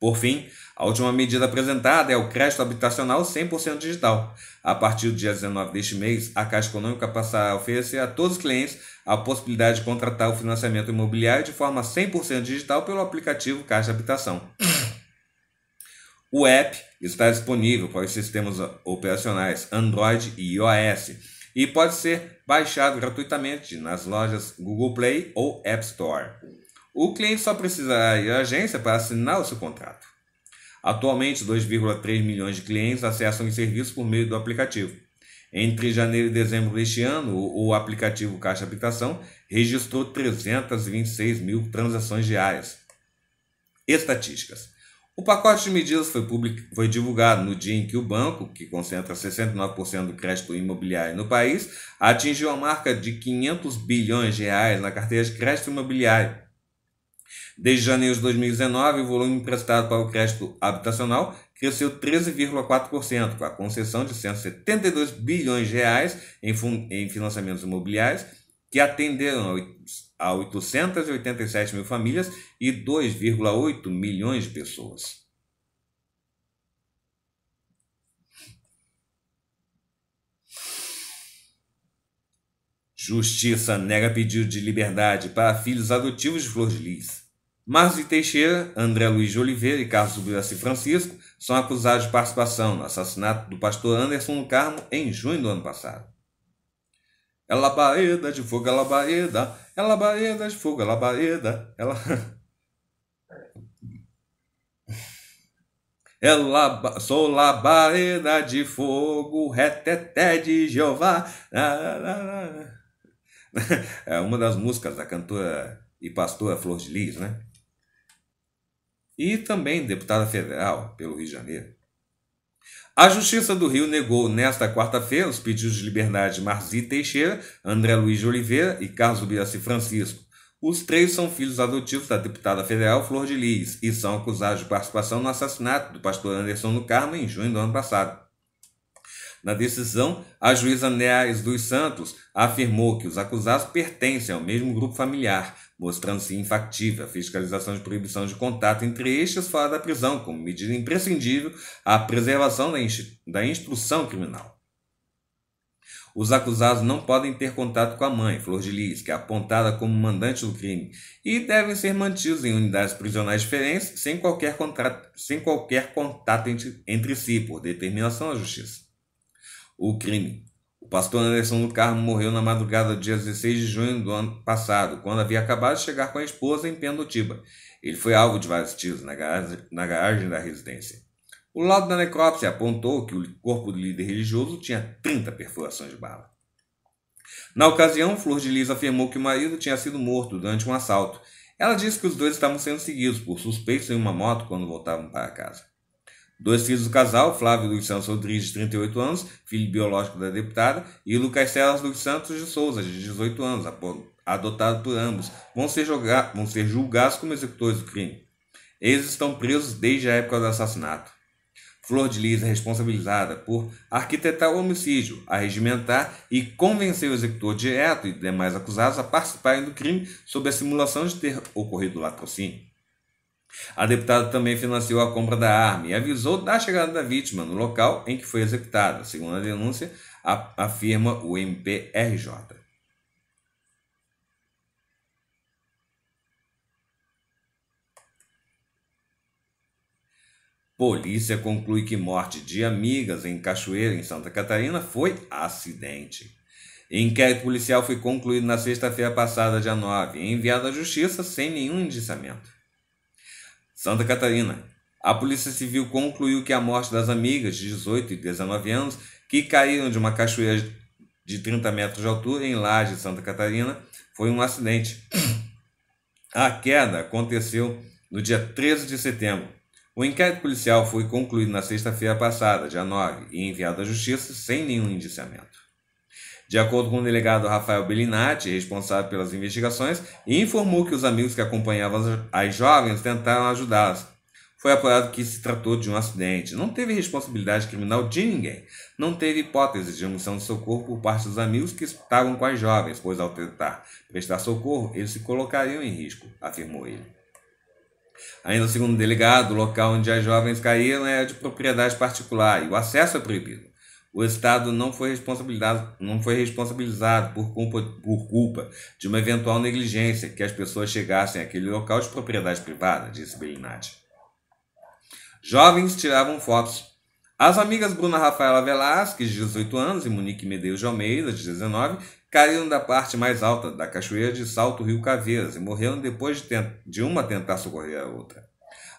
Por fim, a última medida apresentada é o crédito habitacional 100% digital. A partir do dia 19 deste mês, a Caixa Econômica passará a oferecer a todos os clientes a possibilidade de contratar o financiamento imobiliário de forma 100% digital pelo aplicativo Caixa Habitação. O app está disponível para os sistemas operacionais Android e iOS e pode ser baixado gratuitamente nas lojas Google Play ou App Store. O cliente só precisa ir à agência para assinar o seu contrato. Atualmente, 2,3 milhões de clientes acessam os serviços por meio do aplicativo. Entre janeiro e dezembro deste ano, o aplicativo Caixa Habitação registrou 326 mil transações diárias. Estatísticas. O pacote de medidas foi, public... foi, divulgado no dia em que o banco, que concentra 69% do crédito imobiliário no país, atingiu a marca de 500 bilhões de reais na carteira de crédito imobiliário. Desde janeiro de 2019, o volume emprestado para o crédito habitacional cresceu 13,4%, com a concessão de 172 bilhões de reais em, em financiamentos imobiliários, que atenderam a 887 mil famílias e 2,8 milhões de pessoas. Justiça nega pedido de liberdade para filhos adotivos de Flor de Lis. Márcio Teixeira, André Luiz de Oliveira e Carlos Brassi Francisco são acusados de participação no assassinato do pastor Anderson no Carmo em junho do ano passado. É labareda de fogo, é labareda, é labareda de fogo, é labareda, ela... É ela é sou labareda de fogo, reteté de Jeová. É uma das músicas da cantora e pastora Flor de Lis, né? e também deputada federal pelo Rio de Janeiro. A Justiça do Rio negou nesta quarta-feira os pedidos de liberdade de Marzi Teixeira, André Luiz de Oliveira e Carlos Biasi Francisco. Os três são filhos adotivos da deputada federal Flor de Lis e são acusados de participação no assassinato do pastor Anderson do Carmo em junho do ano passado. Na decisão, a juíza Neares dos Santos afirmou que os acusados pertencem ao mesmo grupo familiar, mostrando-se infactível a fiscalização de proibição de contato entre estes fora da prisão, como medida imprescindível à preservação da instrução criminal. Os acusados não podem ter contato com a mãe, Flor de Lis, que é apontada como mandante do crime, e devem ser mantidos em unidades prisionais diferentes, sem qualquer contato, sem qualquer contato entre, entre si, por determinação da Justiça. O crime o pastor Anderson do Carmo morreu na madrugada do dia 16 de junho do ano passado, quando havia acabado de chegar com a esposa em Pendotiba. Ele foi alvo de vários tiros na garagem, na garagem da residência. O laudo da necrópsia apontou que o corpo do líder religioso tinha 30 perfurações de bala. Na ocasião, Flor de Lis afirmou que o marido tinha sido morto durante um assalto. Ela disse que os dois estavam sendo seguidos por suspeitos em uma moto quando voltavam para casa. Dois filhos do casal, Flávio dos Santos Rodrigues, de 38 anos, filho biológico da deputada, e Lucas Celas dos Santos de Souza, de 18 anos, adotado por ambos, vão ser, jogar, vão ser julgados como executores do crime. Eles estão presos desde a época do assassinato. Flor de Lis é responsabilizada por arquitetar o homicídio, arregimentar e convencer o executor direto e demais acusados a participarem do crime sob a simulação de ter ocorrido latrocínio. A deputada também financiou a compra da arma e avisou da chegada da vítima no local em que foi executada. Segundo a denúncia, afirma o MPRJ. Polícia conclui que morte de amigas em Cachoeira, em Santa Catarina, foi acidente. Inquérito policial foi concluído na sexta-feira passada, dia 9, e enviado à Justiça sem nenhum indiciamento. Santa Catarina. A Polícia Civil concluiu que a morte das amigas de 18 e 19 anos que caíram de uma cachoeira de 30 metros de altura em Laje, Santa Catarina, foi um acidente. A queda aconteceu no dia 13 de setembro. O inquérito policial foi concluído na sexta-feira passada, dia 9, e enviado à Justiça sem nenhum indiciamento. De acordo com o delegado Rafael Bellinati, responsável pelas investigações, informou que os amigos que acompanhavam as jovens tentaram ajudá-las. Foi apurado que se tratou de um acidente. Não teve responsabilidade criminal de ninguém. Não teve hipótese de omissão de socorro por parte dos amigos que estavam com as jovens, pois ao tentar prestar socorro, eles se colocariam em risco, afirmou ele. Ainda segundo o delegado, o local onde as jovens caíram é de propriedade particular e o acesso é proibido. O Estado não foi responsabilizado, não foi responsabilizado por, culpa, por culpa de uma eventual negligência que as pessoas chegassem àquele local de propriedade privada, disse Belinati Jovens tiravam fotos. As amigas Bruna Rafaela Velasquez, de 18 anos, e Monique Medeiros de Almeida, de 19, caíram da parte mais alta da cachoeira de Salto Rio Caveiras e morreram depois de, de uma tentar socorrer a outra.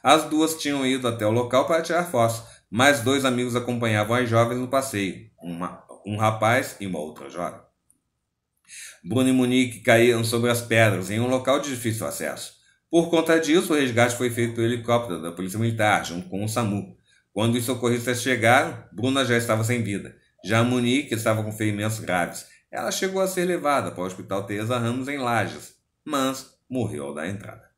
As duas tinham ido até o local para tirar fotos, mais dois amigos acompanhavam as jovens no passeio, uma, um rapaz e uma outra jovem. Bruno e Monique caíram sobre as pedras em um local de difícil acesso. Por conta disso, o resgate foi feito pelo helicóptero da Polícia Militar, junto com o SAMU. Quando os socorristas chegaram, Bruna já estava sem vida. Já Monique estava com ferimentos graves. Ela chegou a ser levada para o Hospital Teresa Ramos em Lages, mas morreu ao dar entrada.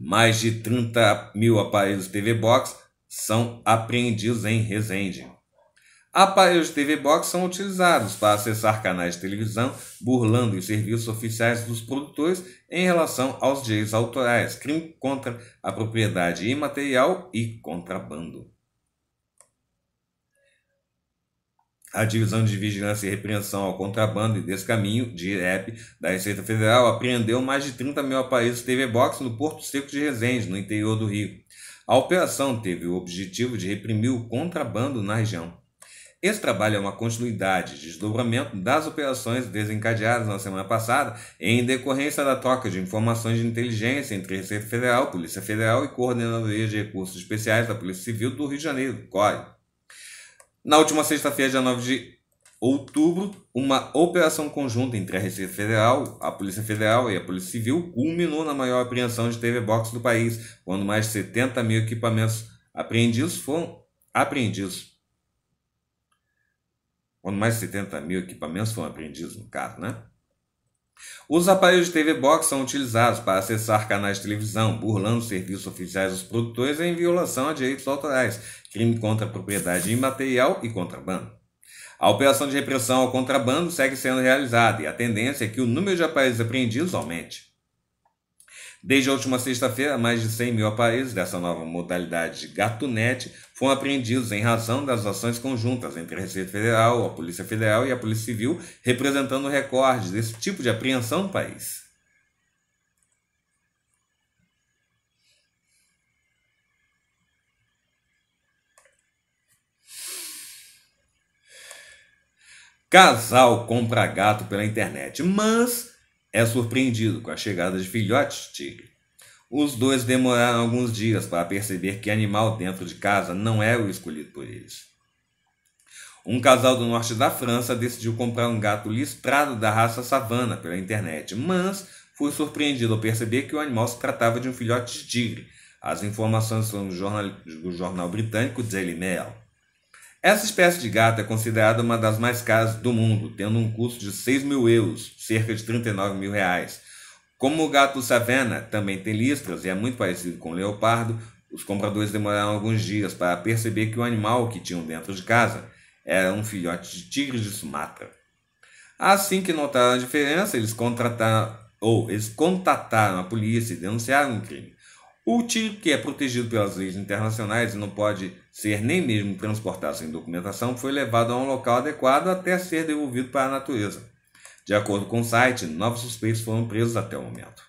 Mais de 30 mil aparelhos TV Box são apreendidos em Resende. Aparelhos TV Box são utilizados para acessar canais de televisão, burlando os serviços oficiais dos produtores em relação aos direitos autorais, crime contra a propriedade imaterial e contrabando. a Divisão de Vigilância e Repreensão ao Contrabando e Descaminho, DIREP, da Receita Federal, apreendeu mais de 30 mil aparelhos TV Box no Porto Seco de Resende, no interior do Rio. A operação teve o objetivo de reprimir o contrabando na região. Esse trabalho é uma continuidade de desdobramento das operações desencadeadas na semana passada em decorrência da troca de informações de inteligência entre Receita Federal, Polícia Federal e Coordenadoria de Recursos Especiais da Polícia Civil do Rio de Janeiro, CORE. Na última sexta-feira, dia 9 de outubro, uma operação conjunta entre a Receita Federal, a Polícia Federal e a Polícia Civil culminou na maior apreensão de TV Box do país, quando mais de 70 mil equipamentos apreendidos foram apreendidos. Quando mais de 70 mil equipamentos foram apreendidos, no caso, né? Os aparelhos de TV Box são utilizados para acessar canais de televisão, burlando serviços oficiais dos produtores em violação a direitos autorais crime contra a propriedade imaterial e contrabando. A operação de repressão ao contrabando segue sendo realizada e a tendência é que o número de aparelhos apreendidos aumente. Desde a última sexta-feira, mais de 100 mil aparelhos dessa nova modalidade de gatunete foram apreendidos em razão das ações conjuntas entre a Receita Federal, a Polícia Federal e a Polícia Civil, representando o recorde desse tipo de apreensão no país. Casal compra gato pela internet, mas é surpreendido com a chegada de filhotes tigre. Os dois demoraram alguns dias para perceber que animal dentro de casa não era é o escolhido por eles. Um casal do norte da França decidiu comprar um gato listrado da raça savana pela internet, mas foi surpreendido ao perceber que o animal se tratava de um filhote de tigre. As informações são do jornal, do jornal britânico Daily Mail. Essa espécie de gato é considerada uma das mais caras do mundo, tendo um custo de 6 mil euros, cerca de 39 mil reais. Como o gato savana também tem listras e é muito parecido com o leopardo, os compradores demoraram alguns dias para perceber que o animal que tinham dentro de casa era um filhote de tigre de Sumatra. Assim que notaram a diferença, eles contrataram ou eles contataram a polícia e denunciaram o crime. O tigre, que é protegido pelas leis internacionais e não pode ser nem mesmo transportado sem documentação, foi levado a um local adequado até ser devolvido para a natureza. De acordo com o site, nove suspeitos foram presos até o momento.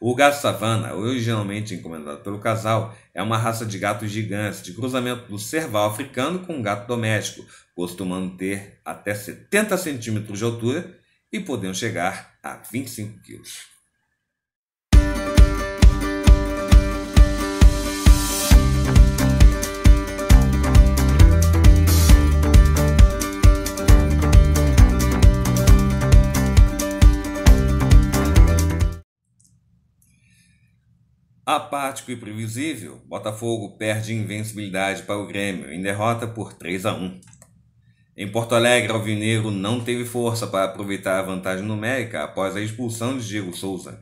O gato savana, originalmente encomendado pelo casal, é uma raça de gatos gigantes, de cruzamento do serval africano com um gato doméstico, costumando ter até 70 centímetros de altura e podendo chegar a 25 quilos. Apático e previsível, Botafogo perde invencibilidade para o Grêmio em derrota por 3 a 1. Em Porto Alegre, Alvinegro não teve força para aproveitar a vantagem numérica após a expulsão de Diego Souza.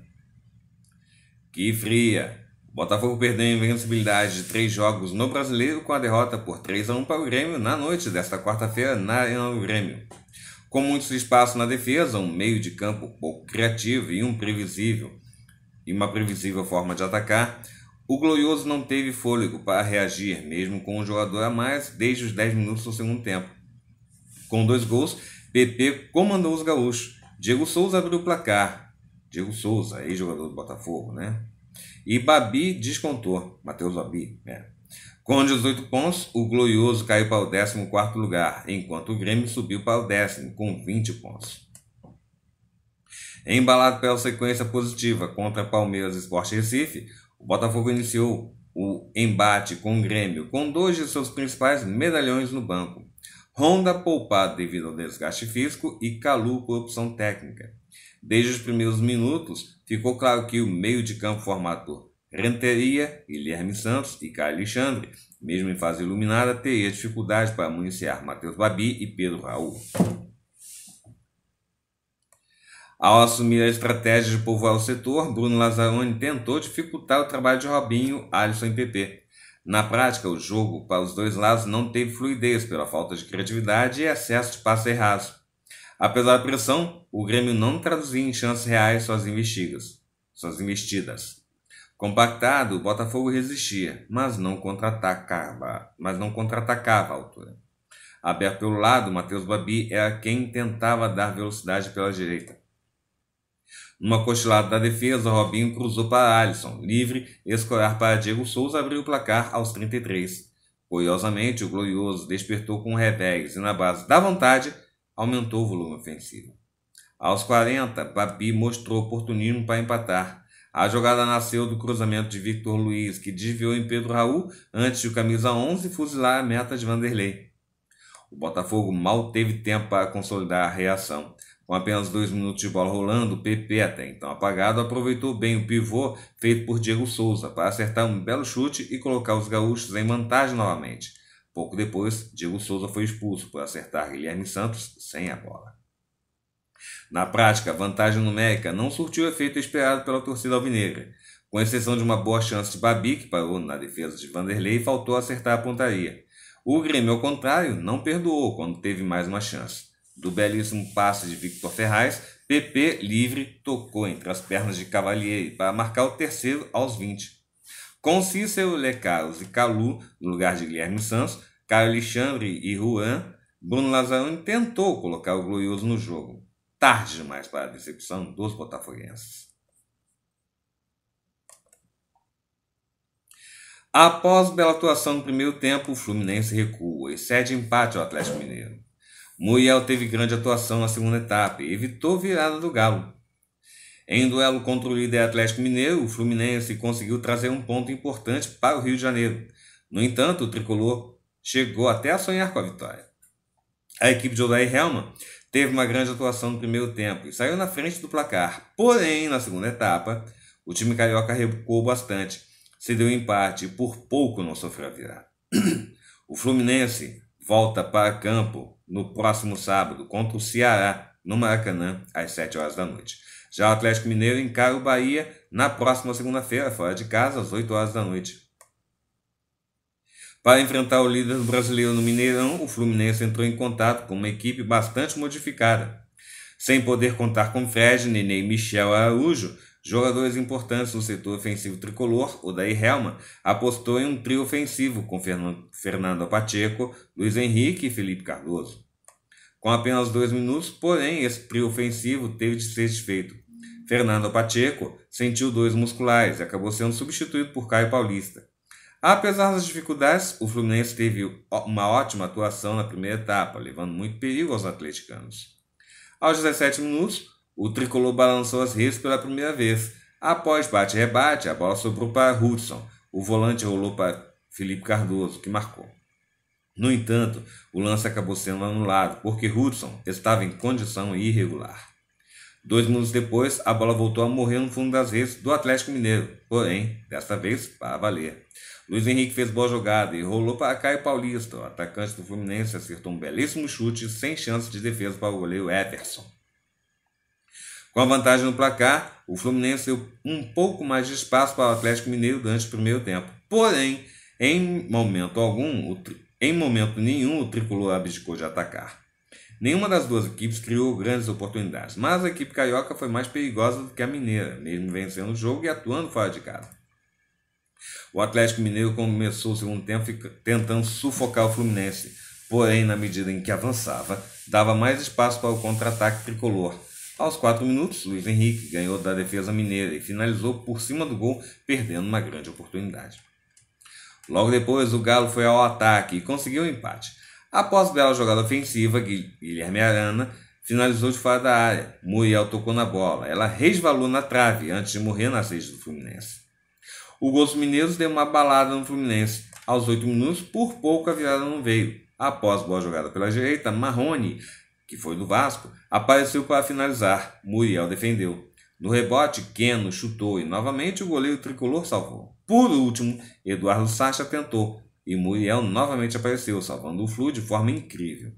Que fria! Botafogo perdeu a invencibilidade de três jogos no Brasileiro com a derrota por 3 a 1 para o Grêmio na noite desta quarta-feira na Arena do Grêmio. Com muito espaço na defesa, um meio de campo pouco criativo e imprevisível e uma previsível forma de atacar, o Glorioso não teve fôlego para reagir, mesmo com um jogador a mais desde os 10 minutos do segundo tempo. Com dois gols, PP comandou os gaúchos. Diego Souza abriu o placar. Diego Souza, ex-jogador do Botafogo, né? E Babi descontou. Matheus Babi, né? Com 18 pontos, o Glorioso caiu para o 14 lugar, enquanto o Grêmio subiu para o décimo com 20 pontos. Embalado pela sequência positiva contra Palmeiras e Sport Recife, o Botafogo iniciou o embate com o Grêmio, com dois de seus principais medalhões no banco. Honda poupado devido ao desgaste físico e Calu por opção técnica. Desde os primeiros minutos, ficou claro que o meio de campo formado por Renteria, Guilherme Santos e Caio Alexandre, mesmo em fase iluminada, teria dificuldade para municiar Matheus Babi e Pedro Raul. Ao assumir a estratégia de povoar o setor, Bruno Lazzaroni tentou dificultar o trabalho de Robinho, Alisson e PP. Na prática, o jogo para os dois lados não teve fluidez pela falta de criatividade e excesso de passe errado. Apesar da pressão, o Grêmio não traduzia em chances reais suas investidas. Suas investidas. Compactado, o Botafogo resistia, mas não contra-atacava, mas não contra-atacava a altura. Aberto pelo lado, Matheus Babi era é quem tentava dar velocidade pela direita. Numa cochilada da defesa, Robinho cruzou para Alisson, livre, escorar para Diego Souza abriu o placar aos 33. Curiosamente, o Glorioso despertou com revés e, na base da vontade, aumentou o volume ofensivo. Aos 40, Babi mostrou oportunismo para empatar. A jogada nasceu do cruzamento de Victor Luiz, que desviou em Pedro Raul antes de o camisa 11 fuzilar a meta de Vanderlei. O Botafogo mal teve tempo para consolidar a reação. Com apenas dois minutos de bola rolando, o PP, até então apagado, aproveitou bem o pivô feito por Diego Souza para acertar um belo chute e colocar os gaúchos em vantagem novamente. Pouco depois, Diego Souza foi expulso por acertar Guilherme Santos sem a bola. Na prática, a vantagem numérica não surtiu o efeito esperado pela torcida alvinegra. Com exceção de uma boa chance de Babi, que parou na defesa de Vanderlei, faltou acertar a pontaria. O Grêmio, ao contrário, não perdoou quando teve mais uma chance do belíssimo passe de Victor Ferraz, PP livre tocou entre as pernas de Cavalier para marcar o terceiro aos 20. Com Cícero, Lecaros e Calu, no lugar de Guilherme Santos, Caio Alexandre e Juan, Bruno Lazarone tentou colocar o Glorioso no jogo. Tarde demais para a decepção dos botafoguenses. Após bela atuação no primeiro tempo, o Fluminense recua e cede empate ao Atlético Mineiro. Muriel teve grande atuação na segunda etapa e evitou virada do Galo. Em duelo contra o líder Atlético Mineiro, o Fluminense conseguiu trazer um ponto importante para o Rio de Janeiro. No entanto, o tricolor chegou até a sonhar com a vitória. A equipe de Odair Helma teve uma grande atuação no primeiro tempo e saiu na frente do placar. Porém, na segunda etapa, o time carioca recuou bastante, cedeu um empate e por pouco não sofreu a virada. o Fluminense volta para campo no próximo sábado contra o Ceará, no Maracanã, às 7 horas da noite. Já o Atlético Mineiro encara o Bahia na próxima segunda-feira, fora de casa, às 8 horas da noite. Para enfrentar o líder brasileiro no Mineirão, o Fluminense entrou em contato com uma equipe bastante modificada. Sem poder contar com Fred, Nenê e Michel Araújo, Jogadores importantes no setor ofensivo tricolor, o Daí Helman, apostou em um trio ofensivo com Fernando Pacheco, Luiz Henrique e Felipe Cardoso. Com apenas dois minutos, porém, esse trio ofensivo teve de ser desfeito. Fernando Pacheco sentiu dois musculares e acabou sendo substituído por Caio Paulista. Apesar das dificuldades, o Fluminense teve uma ótima atuação na primeira etapa, levando muito perigo aos atleticanos. Aos 17 minutos, o tricolor balançou as redes pela primeira vez. Após bate-rebate, a bola sobrou para Hudson. O volante rolou para Felipe Cardoso, que marcou. No entanto, o lance acabou sendo anulado porque Hudson estava em condição irregular. Dois minutos depois, a bola voltou a morrer no fundo das redes do Atlético Mineiro, porém, desta vez para valer. Luiz Henrique fez boa jogada e rolou para Caio Paulista. O atacante do Fluminense acertou um belíssimo chute sem chance de defesa para o goleiro Everson. Com a vantagem no placar, o Fluminense deu um pouco mais de espaço para o Atlético Mineiro durante o primeiro tempo. Porém, em momento algum, em momento nenhum, o tricolor abdicou de atacar. Nenhuma das duas equipes criou grandes oportunidades, mas a equipe carioca foi mais perigosa do que a mineira, mesmo vencendo o jogo e atuando fora de casa. O Atlético Mineiro começou o segundo tempo tentando sufocar o Fluminense, porém, na medida em que avançava, dava mais espaço para o contra-ataque tricolor. Aos 4 minutos, Luiz Henrique ganhou da defesa mineira e finalizou por cima do gol, perdendo uma grande oportunidade. Logo depois, o Galo foi ao ataque e conseguiu o um empate. Após bela jogada ofensiva, Guilherme Arana finalizou de fora da área. Muriel tocou na bola. Ela resvalou na trave antes de morrer na sede do Fluminense. O Gols Mineiros deu uma balada no Fluminense. Aos 8 minutos, por pouco a virada não veio. Após boa jogada pela direita, Marrone que foi do Vasco, apareceu para finalizar. Muriel defendeu. No rebote, Keno chutou e novamente o goleiro tricolor salvou. Por último, Eduardo Sacha tentou e Muriel novamente apareceu, salvando o Flu de forma incrível.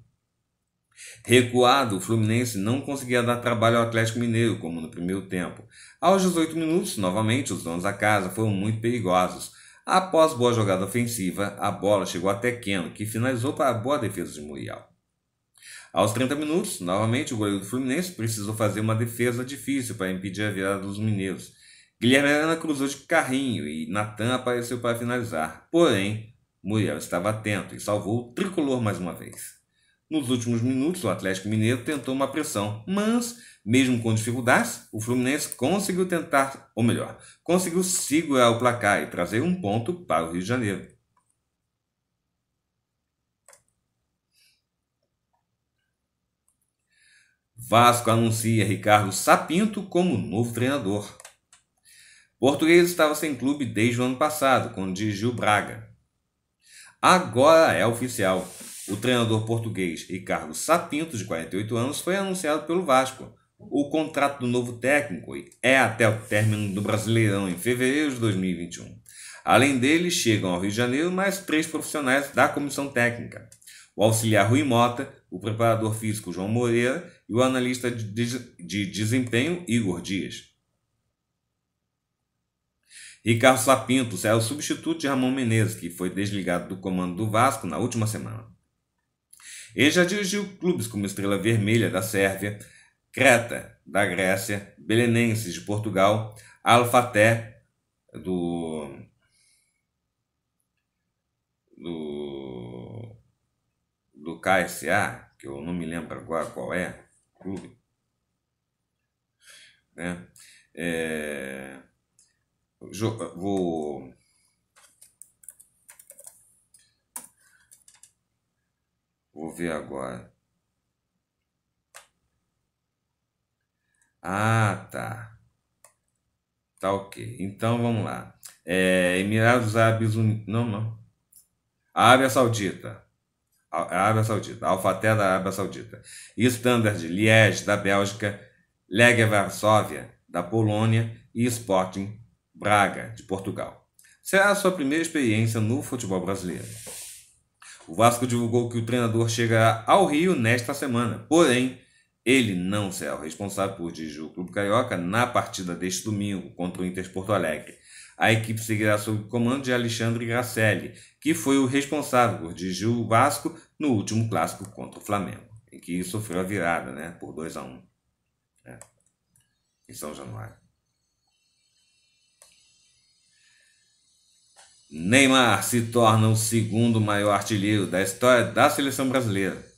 Recuado, o Fluminense não conseguia dar trabalho ao Atlético Mineiro, como no primeiro tempo. Aos 18 minutos, novamente, os donos da casa foram muito perigosos. Após boa jogada ofensiva, a bola chegou até Keno, que finalizou para a boa defesa de Muriel. Aos 30 minutos, novamente, o goleiro do Fluminense precisou fazer uma defesa difícil para impedir a virada dos mineiros. Guilherme Arana cruzou de carrinho e Natan apareceu para finalizar. Porém, Muriel estava atento e salvou o tricolor mais uma vez. Nos últimos minutos, o Atlético Mineiro tentou uma pressão, mas, mesmo com dificuldades, o Fluminense conseguiu tentar, ou melhor, conseguiu segurar o placar e trazer um ponto para o Rio de Janeiro. Vasco anuncia Ricardo Sapinto como novo treinador. Português estava sem clube desde o ano passado, quando dirigiu Braga. Agora é oficial. O treinador português Ricardo Sapinto, de 48 anos, foi anunciado pelo Vasco. O contrato do novo técnico é até o término do Brasileirão em fevereiro de 2021. Além dele, chegam ao Rio de Janeiro mais três profissionais da comissão técnica: o auxiliar Rui Mota, o preparador físico João Moreira e o analista de desempenho Igor Dias. Ricardo Sapinto será é o substituto de Ramon Menezes, que foi desligado do comando do Vasco na última semana. Ele já dirigiu clubes como Estrela Vermelha da Sérvia, Creta da Grécia, Belenenses de Portugal, Alfaté do, do do KSA, que eu não me lembro agora qual é, clube. Hum. Né? É... Vou... Vou ver agora. Ah, tá. Tá ok. Então vamos lá. É, Emirados Árabes Unidos. Não, não. A Arábia Saudita a Arábia Saudita, Alfaté da Arábia Saudita, e Standard Liège da Bélgica, Legia Varsóvia da Polônia e Sporting Braga de Portugal. Será é a sua primeira experiência no futebol brasileiro. O Vasco divulgou que o treinador chegará ao Rio nesta semana, porém, ele não será o responsável por dirigir o Clube Carioca na partida deste domingo contra o Inter Porto Alegre. A equipe seguirá sob o comando de Alexandre Gracelli, que foi o responsável por dirigir o Vasco no último clássico contra o Flamengo, em que sofreu a virada né, por 2 a 1 um, né, em São Januário. Neymar se torna o segundo maior artilheiro da história da seleção brasileira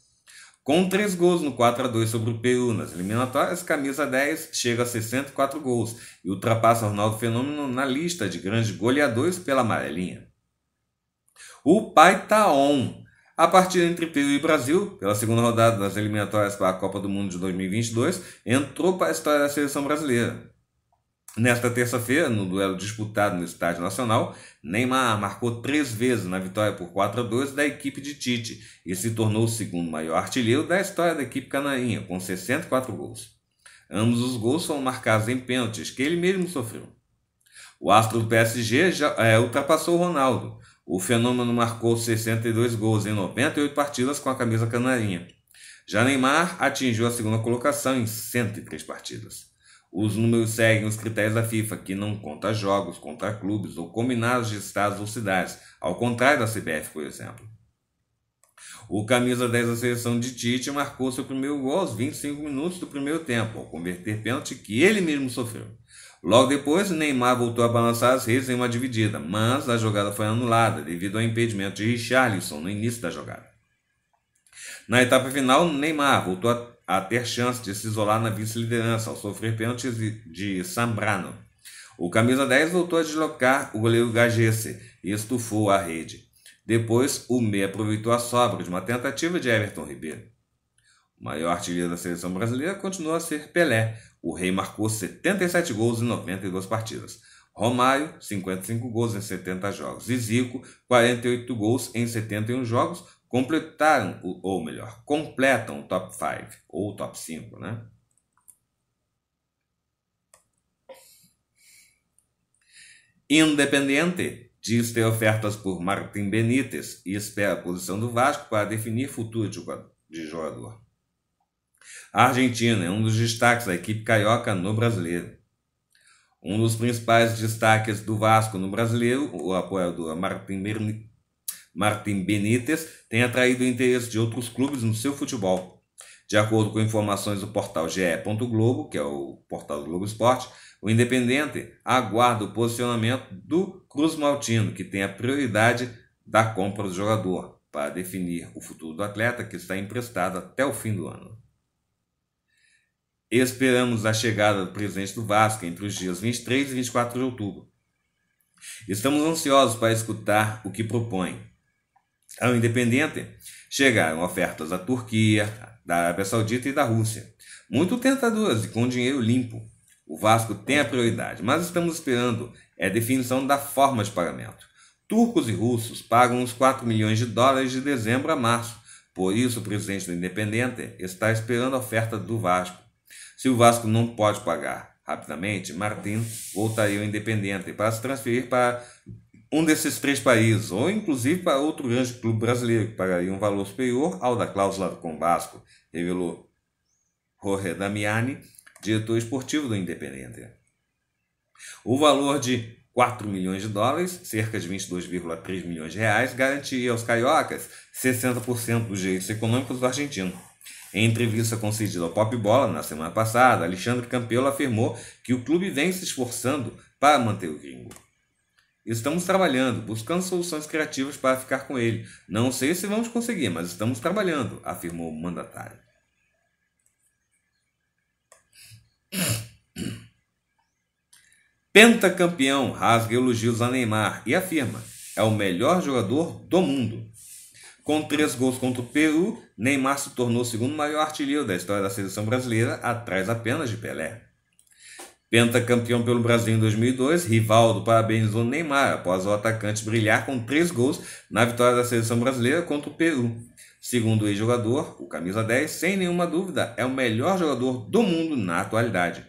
com três gols no 4 a 2 sobre o Peru nas eliminatórias, camisa 10 chega a 64 gols e ultrapassa Ronaldo Fenômeno na lista de grandes goleadores pela amarelinha. O pai tá on. A partida entre Peru e Brasil, pela segunda rodada das eliminatórias para a Copa do Mundo de 2022, entrou para a história da seleção brasileira. Nesta terça-feira, no duelo disputado no Estádio Nacional, Neymar marcou três vezes na vitória por 4 a 2 da equipe de Tite e se tornou o segundo maior artilheiro da história da equipe canarinha, com 64 gols. Ambos os gols foram marcados em pênaltis que ele mesmo sofreu. O astro do PSG já é, ultrapassou Ronaldo. O fenômeno marcou 62 gols em 98 partidas com a camisa canarinha. Já Neymar atingiu a segunda colocação em 103 partidas. Os números seguem os critérios da FIFA, que não conta jogos, conta clubes ou combinados de estados ou cidades, ao contrário da CBF, por exemplo. O camisa 10 da seleção de Tite marcou seu primeiro gol aos 25 minutos do primeiro tempo, ao converter pênalti que ele mesmo sofreu. Logo depois, Neymar voltou a balançar as redes em uma dividida, mas a jogada foi anulada devido ao impedimento de Richarlison no início da jogada. Na etapa final, Neymar voltou a a ter chance de se isolar na vice-liderança ao sofrer pênaltis de Sambrano. O camisa 10 voltou a deslocar o goleiro Gagesse e estufou a rede. Depois, o meia aproveitou a sobra de uma tentativa de Everton Ribeiro. O maior artilheiro da seleção brasileira continua a ser Pelé. O rei marcou 77 gols em 92 partidas. Romário, 55 gols em 70 jogos. E Zico, 48 gols em 71 jogos, completaram, ou melhor, completam o top 5 ou top 5, né? independente diz ter ofertas por Martin Benítez e espera a posição do Vasco para definir futuro de jogador. A Argentina é um dos destaques da equipe carioca no brasileiro. Um dos principais destaques do Vasco no brasileiro, o apoiador Martin Benítez Martim Benítez, tem atraído o interesse de outros clubes no seu futebol. De acordo com informações do portal GE.globo, Globo, que é o portal do Globo Esporte, o Independente aguarda o posicionamento do Cruz Maltino, que tem a prioridade da compra do jogador, para definir o futuro do atleta que está emprestado até o fim do ano. Esperamos a chegada do presidente do Vasco entre os dias 23 e 24 de outubro. Estamos ansiosos para escutar o que propõe, ao independente, chegaram ofertas da Turquia, da Arábia Saudita e da Rússia, muito tentadoras e com dinheiro limpo. O Vasco tem a prioridade, mas estamos esperando a definição da forma de pagamento. Turcos e russos pagam uns 4 milhões de dólares de dezembro a março, por isso o presidente do Independente está esperando a oferta do Vasco. Se o Vasco não pode pagar rapidamente, Martin voltaria ao Independente para se transferir para um desses três países, ou inclusive para outro grande clube brasileiro, que pagaria um valor superior ao da cláusula com o Vasco, revelou Jorge Damiani, diretor esportivo do Independente. O valor de 4 milhões de dólares, cerca de 22,3 milhões de reais, garantia aos cariocas 60% dos direitos econômicos do argentino. Em entrevista concedida ao Pop Bola na semana passada, Alexandre Campelo afirmou que o clube vem se esforçando para manter o gringo. Estamos trabalhando, buscando soluções criativas para ficar com ele. Não sei se vamos conseguir, mas estamos trabalhando, afirmou o mandatário. Pentacampeão rasga elogios a Neymar e afirma: é o melhor jogador do mundo. Com três gols contra o Peru, Neymar se tornou o segundo maior artilheiro da história da seleção brasileira, atrás apenas de Pelé. Pentacampeão pelo Brasil em 2002, Rivaldo parabenizou Neymar após o atacante brilhar com três gols na vitória da seleção brasileira contra o Peru. Segundo o ex-jogador, o camisa 10, sem nenhuma dúvida, é o melhor jogador do mundo na atualidade.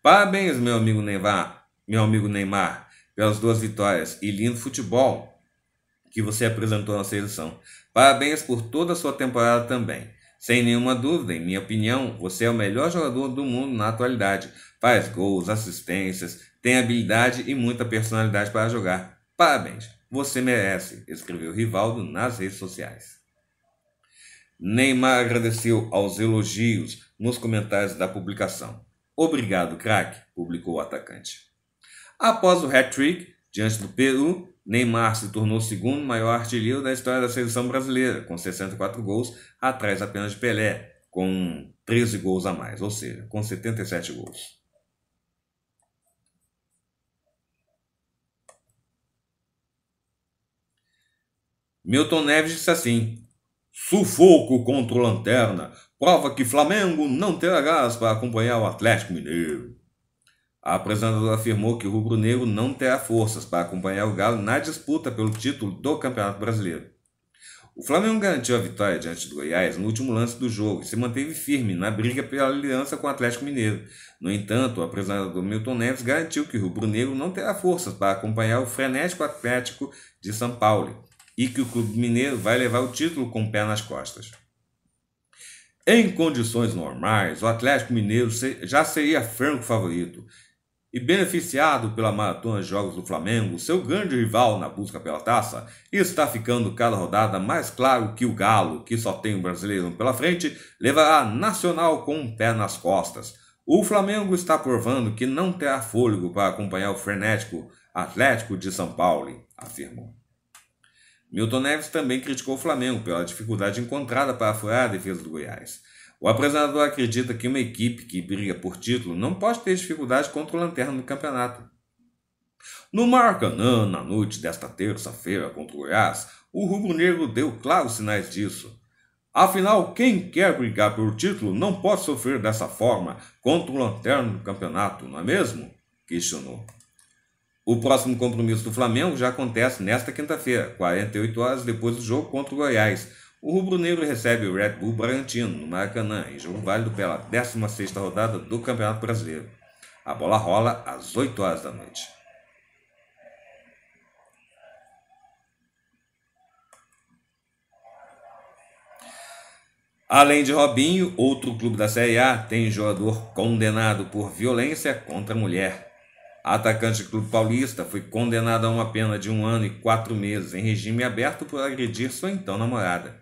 Parabéns, meu amigo Neymar, meu amigo Neymar, pelas duas vitórias e lindo futebol que você apresentou na seleção. Parabéns por toda a sua temporada também. Sem nenhuma dúvida, em minha opinião, você é o melhor jogador do mundo na atualidade faz gols, assistências, tem habilidade e muita personalidade para jogar. Parabéns, você merece, escreveu Rivaldo nas redes sociais. Neymar agradeceu aos elogios nos comentários da publicação. Obrigado, craque, publicou o atacante. Após o hat-trick diante do Peru, Neymar se tornou o segundo maior artilheiro da história da seleção brasileira, com 64 gols, atrás apenas de Pelé, com 13 gols a mais, ou seja, com 77 gols. Milton Neves disse assim: sufoco contra o Lanterna, prova que Flamengo não terá gás para acompanhar o Atlético Mineiro. A apresentadora afirmou que o Rubro Negro não terá forças para acompanhar o Galo na disputa pelo título do Campeonato Brasileiro. O Flamengo garantiu a vitória diante do Goiás no último lance do jogo e se manteve firme na briga pela aliança com o Atlético Mineiro. No entanto, o apresentador Milton Neves garantiu que o Rubro Negro não terá forças para acompanhar o frenético Atlético de São Paulo e que o Clube Mineiro vai levar o título com o pé nas costas. Em condições normais, o Atlético Mineiro já seria franco favorito e beneficiado pela maratona de jogos do Flamengo, seu grande rival na busca pela taça, está ficando cada rodada mais claro que o Galo, que só tem o brasileiro pela frente, levará Nacional com um pé nas costas. O Flamengo está provando que não terá fôlego para acompanhar o frenético Atlético de São Paulo, afirmou. Milton Neves também criticou o Flamengo pela dificuldade encontrada para furar a defesa do Goiás. O apresentador acredita que uma equipe que briga por título não pode ter dificuldade contra o Lanterna no campeonato. No Maracanã, na noite desta terça-feira contra o Goiás, o rubro-negro deu claros sinais disso. Afinal, quem quer brigar pelo título não pode sofrer dessa forma contra o Lanterna no campeonato, não é mesmo? Questionou. O próximo compromisso do Flamengo já acontece nesta quinta-feira, 48 horas depois do jogo contra o Goiás. O rubro-negro recebe o Red Bull Bragantino no Maracanã, em jogo válido pela 16ª rodada do Campeonato Brasileiro. A bola rola às 8 horas da noite. Além de Robinho, outro clube da Série A tem jogador condenado por violência contra a mulher. Atacante do Clube Paulista foi condenado a uma pena de um ano e quatro meses em regime aberto por agredir sua então namorada.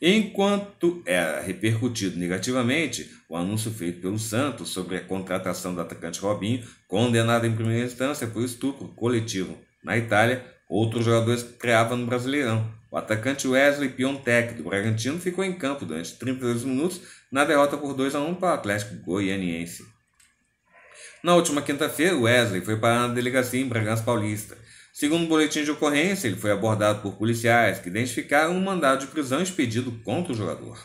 Enquanto era é repercutido negativamente o anúncio feito pelo Santos sobre a contratação do atacante Robinho, condenado em primeira instância por estupro coletivo na Itália, outros jogadores estreava no Brasileirão. O atacante Wesley Piontek, do Bragantino, ficou em campo durante 32 minutos na derrota por 2 a 1 para o Atlético Goianiense. Na última quinta-feira, Wesley foi para a delegacia em Bragança Paulista. Segundo o boletim de ocorrência, ele foi abordado por policiais que identificaram um mandado de prisão expedido contra o jogador.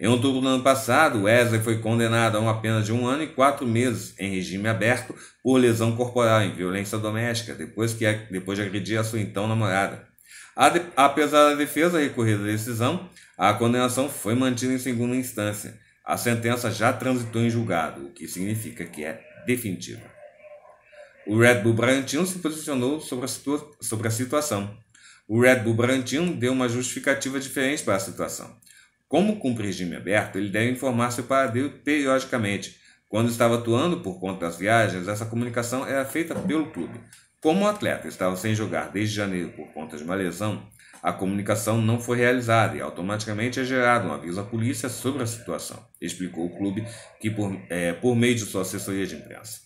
Em outubro do ano passado, Wesley foi condenado a uma pena de um ano e quatro meses em regime aberto por lesão corporal em violência doméstica, depois, que, depois de agredir a sua então namorada. Apesar da defesa recorrer da decisão, a condenação foi mantida em segunda instância. A sentença já transitou em julgado, o que significa que é definitiva. O Red Bull Bragantino se posicionou sobre a, sobre a situação. O Red Bull Bragantino deu uma justificativa diferente para a situação. Como cumpre regime aberto, ele deve informar seu paradeiro periodicamente. Quando estava atuando por conta das viagens, essa comunicação era feita pelo clube. Como o atleta estava sem jogar desde janeiro por conta de uma lesão, a comunicação não foi realizada e automaticamente é gerado um aviso à polícia sobre a situação, explicou o clube que por, é, por meio de sua assessoria de imprensa.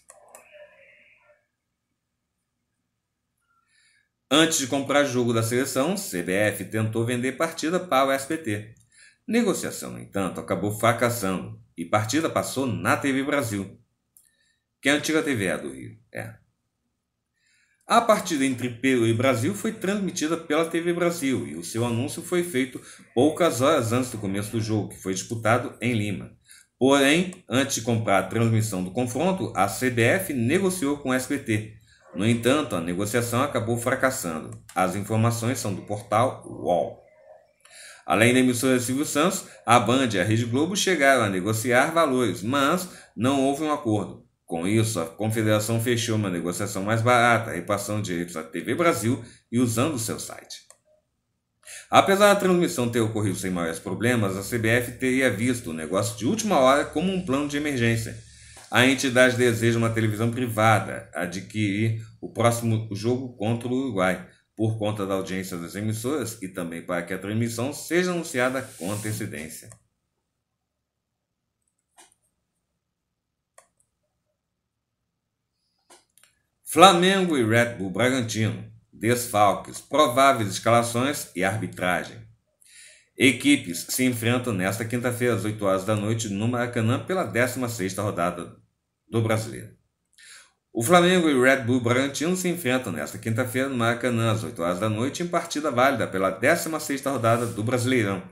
Antes de comprar jogo da seleção, CBF tentou vender partida para o SPT. Negociação, no entanto, acabou fracassando e partida passou na TV Brasil, que é a antiga TV é do Rio. É. A partida entre Peru e Brasil foi transmitida pela TV Brasil e o seu anúncio foi feito poucas horas antes do começo do jogo, que foi disputado em Lima. Porém, antes de comprar a transmissão do confronto, a CBF negociou com o SBT. No entanto, a negociação acabou fracassando. As informações são do portal UOL. Além da emissora Silvio Santos, a Band e a Rede Globo chegaram a negociar valores, mas não houve um acordo. Com isso, a confederação fechou uma negociação mais barata, repassando direitos à TV Brasil e usando seu site. Apesar da transmissão ter ocorrido sem maiores problemas, a CBF teria visto o negócio de última hora como um plano de emergência. A entidade deseja uma televisão privada adquirir o próximo jogo contra o Uruguai, por conta da audiência das emissoras e também para que a transmissão seja anunciada com antecedência. Flamengo e Red Bull Bragantino, desfalques, prováveis escalações e arbitragem. Equipes se enfrentam nesta quinta-feira, às 8 horas da noite, no Maracanã, pela 16ª rodada do Brasileiro. O Flamengo e o Red Bull Bragantino se enfrentam nesta quinta-feira no Maracanã, às 8 horas da noite, em partida válida pela 16ª rodada do Brasileirão.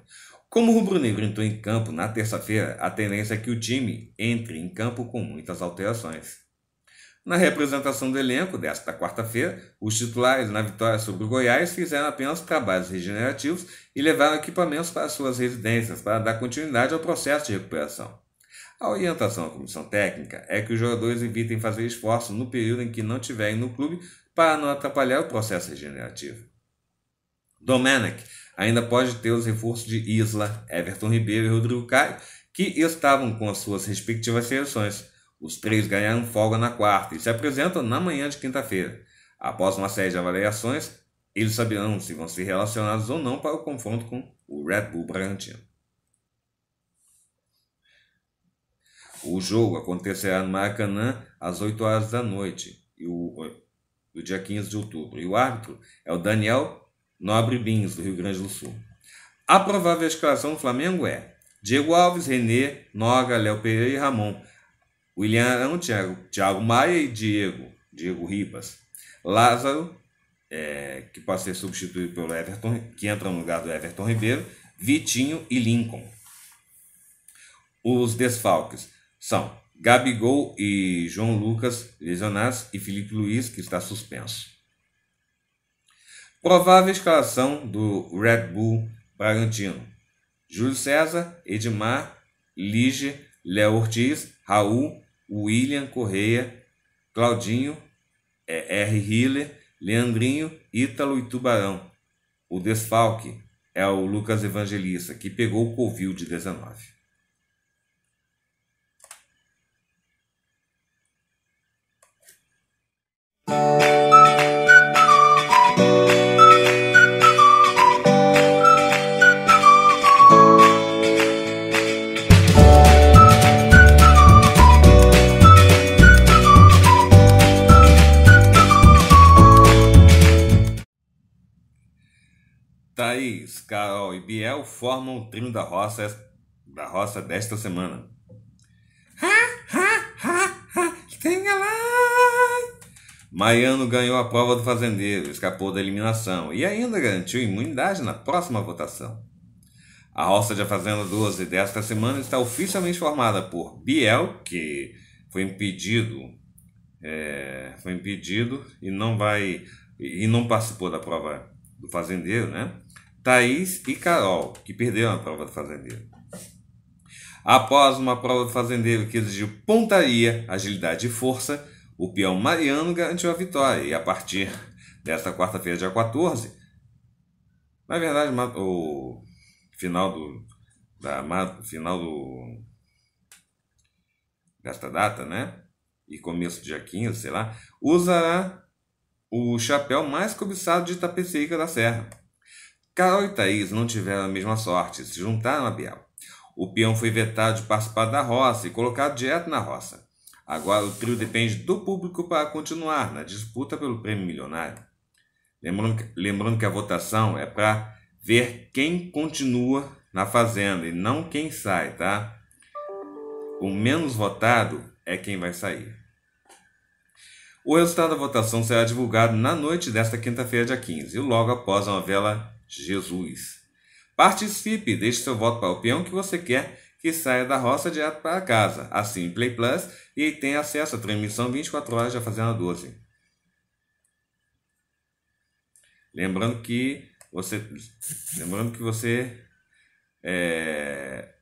Como o rubro-negro entrou em campo na terça-feira, a tendência é que o time entre em campo com muitas alterações. Na representação do elenco desta quarta-feira, os titulares na vitória sobre o Goiás fizeram apenas trabalhos regenerativos e levaram equipamentos para suas residências para dar continuidade ao processo de recuperação. A orientação da comissão técnica é que os jogadores evitem fazer esforço no período em que não estiverem no clube para não atrapalhar o processo regenerativo. Domenech ainda pode ter os reforços de Isla, Everton Ribeiro e Rodrigo Caio, que estavam com as suas respectivas seleções. Os três ganharam folga na quarta e se apresentam na manhã de quinta-feira. Após uma série de avaliações, eles saberão se vão ser relacionados ou não para o confronto com o Red Bull Bragantino. O jogo acontecerá no Maracanã às 8 horas da noite do dia 15 de outubro. E o árbitro é o Daniel Nobre Bins, do Rio Grande do Sul. A provável escalação do Flamengo é Diego Alves, René, Noga, Léo Pereira e Ramon. William é Thiago, Thiago Maia e Diego, Diego Ribas. Lázaro, é, que pode ser substituído pelo Everton, que entra no lugar do Everton Ribeiro, Vitinho e Lincoln. Os desfalques são Gabigol e João Lucas lesionados e Felipe Luiz, que está suspenso. Provável escalação do Red Bull Bragantino: Júlio César, Edmar, Lige, Léo Ortiz, Raul, William Correia, Claudinho, é, R. Hiller, Leandrinho, Ítalo e Tubarão. O desfalque é o Lucas Evangelista, que pegou o covid de 19. Thaís, Carol e Biel formam o trio da roça, da roça desta semana. Ha, ha, ha, ha, Maiano ganhou a prova do fazendeiro, escapou da eliminação e ainda garantiu imunidade na próxima votação. A roça de A Fazenda 12 desta semana está oficialmente formada por Biel, que foi impedido, é, foi impedido e não vai e não participou da prova do fazendeiro, né? Thaís e Carol, que perderam a prova do fazendeiro. Após uma prova do fazendeiro que exigiu pontaria, agilidade e força, o peão Mariano garantiu a vitória e a partir desta quarta-feira, dia 14, na verdade, o final do da final do desta data, né? E começo do dia 15, sei lá, usará o chapéu mais cobiçado de Tapecerica da Serra Carol e Thaís não tiveram a mesma sorte, se juntaram a Biel. O peão foi vetado de participar da roça e colocado direto na roça. Agora o trio depende do público para continuar na disputa pelo prêmio milionário. Lembrando que, lembrando que a votação é para ver quem continua na fazenda e não quem sai, tá? O menos votado é quem vai sair. O resultado da votação será divulgado na noite desta quinta-feira, dia 15, logo após a novela Jesus. Participe, deixe seu voto para o peão que você quer que saia da roça direto para casa. Assim, Play Plus e tem acesso à transmissão 24 horas da Fazenda 12. Lembrando que você, lembrando que você, é,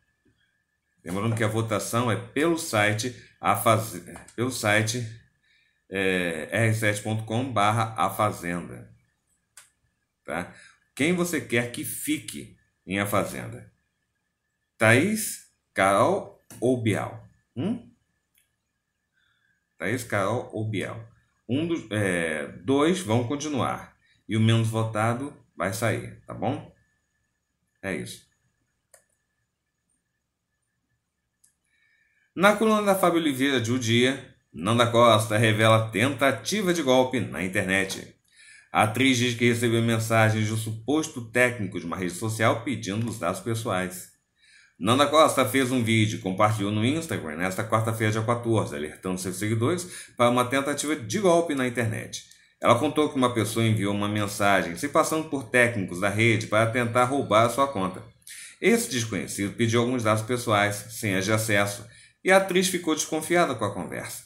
lembrando que a votação é pelo site a faz, pelo site é, r7.com/barra a fazenda, tá? quem você quer que fique em A Fazenda? Thaís, Carol ou Bial? Hum? Thaís, Carol ou Bial? Um dos é, dois vão continuar e o menos votado vai sair, tá bom? É isso. Na coluna da Fábio Oliveira de O Dia, Nanda Costa revela tentativa de golpe na internet. A atriz diz que recebeu mensagens de um suposto técnico de uma rede social pedindo os dados pessoais. Nanda Costa fez um vídeo e compartilhou no Instagram nesta quarta-feira, dia 14, alertando seus seguidores para uma tentativa de golpe na internet. Ela contou que uma pessoa enviou uma mensagem se passando por técnicos da rede para tentar roubar a sua conta. Esse desconhecido pediu alguns dados pessoais, senhas de acesso, e a atriz ficou desconfiada com a conversa.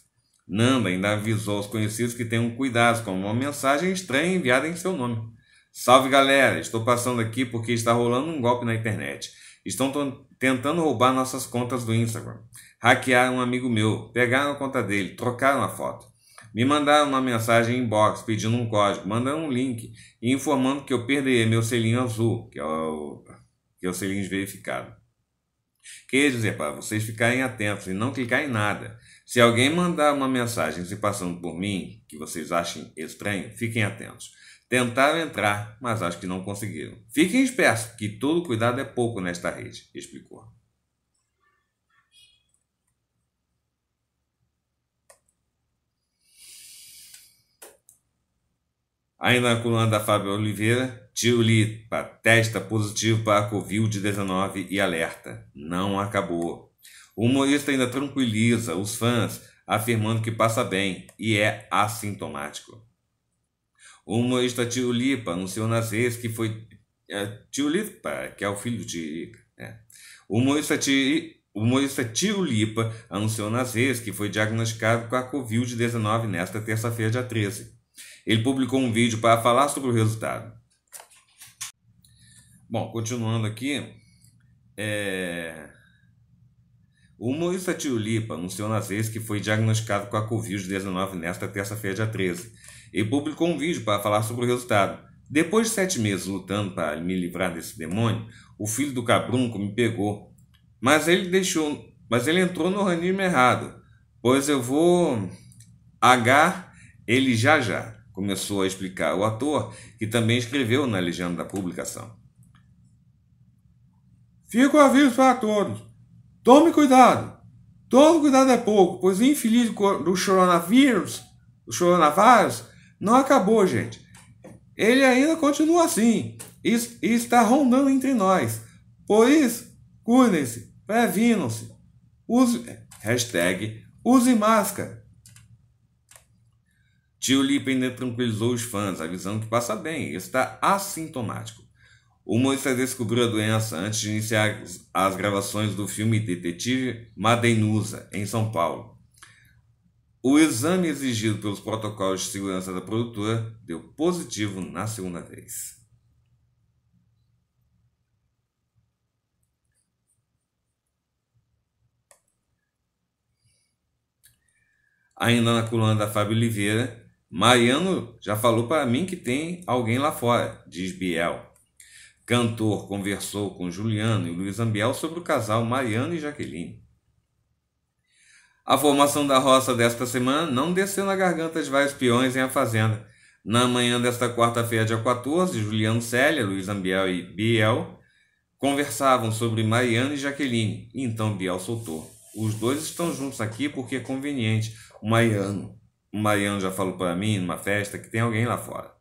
Nanda ainda avisou aos conhecidos que tenham cuidado com uma mensagem estranha enviada em seu nome. Salve galera, estou passando aqui porque está rolando um golpe na internet. Estão tentando roubar nossas contas do Instagram. Hackearam um amigo meu, pegaram a conta dele, trocaram a foto. Me mandaram uma mensagem em inbox pedindo um código, mandando um link e informando que eu perderia meu selinho azul, que é o, que é o selinho verificado. quer dizer para vocês ficarem atentos e não clicar em nada. Se alguém mandar uma mensagem se passando por mim, que vocês achem estranho, fiquem atentos. Tentaram entrar, mas acho que não conseguiram. Fiquem espertos, que todo cuidado é pouco nesta rede, explicou. Ainda na coluna da Fábio Oliveira, tio Lipa testa positivo para a Covid-19 e alerta: não acabou. O humorista ainda tranquiliza os fãs afirmando que passa bem e é assintomático. O humorista Lipa anunciou nas redes que foi. É, Lipa, que é o filho de. É. O humorista O humorista Tio Lipa anunciou nas redes que foi diagnosticado com a Covid-19 nesta terça-feira, dia 13. Ele publicou um vídeo para falar sobre o resultado. Bom, continuando aqui, é... O humorista Lipa anunciou nas redes que foi diagnosticado com a Covid-19 nesta terça-feira, dia 13, e publicou um vídeo para falar sobre o resultado. Depois de sete meses lutando para me livrar desse demônio, o filho do cabrunco me pegou. Mas ele deixou. Mas ele entrou no ranismo errado. Pois eu vou. agar ele já já, começou a explicar o ator, que também escreveu na legenda da publicação. Fico aviso para todos. Tome cuidado. Todo cuidado é pouco, pois o infeliz do coronavírus, o coronavírus, não acabou, gente. Ele ainda continua assim e está rondando entre nós. Por isso, cuidem-se, previnam-se. Use, hashtag, use máscara. Tio Lipe ainda tranquilizou os fãs, avisando que passa bem, está assintomático. O Moisés descobriu a doença antes de iniciar as gravações do filme Detetive Madenusa, em São Paulo. O exame exigido pelos protocolos de segurança da produtora deu positivo na segunda vez. Ainda na coluna da Fábio Oliveira, Mariano já falou para mim que tem alguém lá fora, diz Biel. Cantor conversou com Juliano e Luiz Ambiel sobre o casal Mariano e Jaqueline. A formação da roça desta semana não desceu na garganta de vários peões em A Fazenda. Na manhã desta quarta-feira, dia 14, Juliano Célia, Luiz Ambiel e Biel conversavam sobre Mariano e Jaqueline, e então Biel soltou. Os dois estão juntos aqui porque é conveniente. O Mariano, o Mariano já falou para mim numa festa que tem alguém lá fora.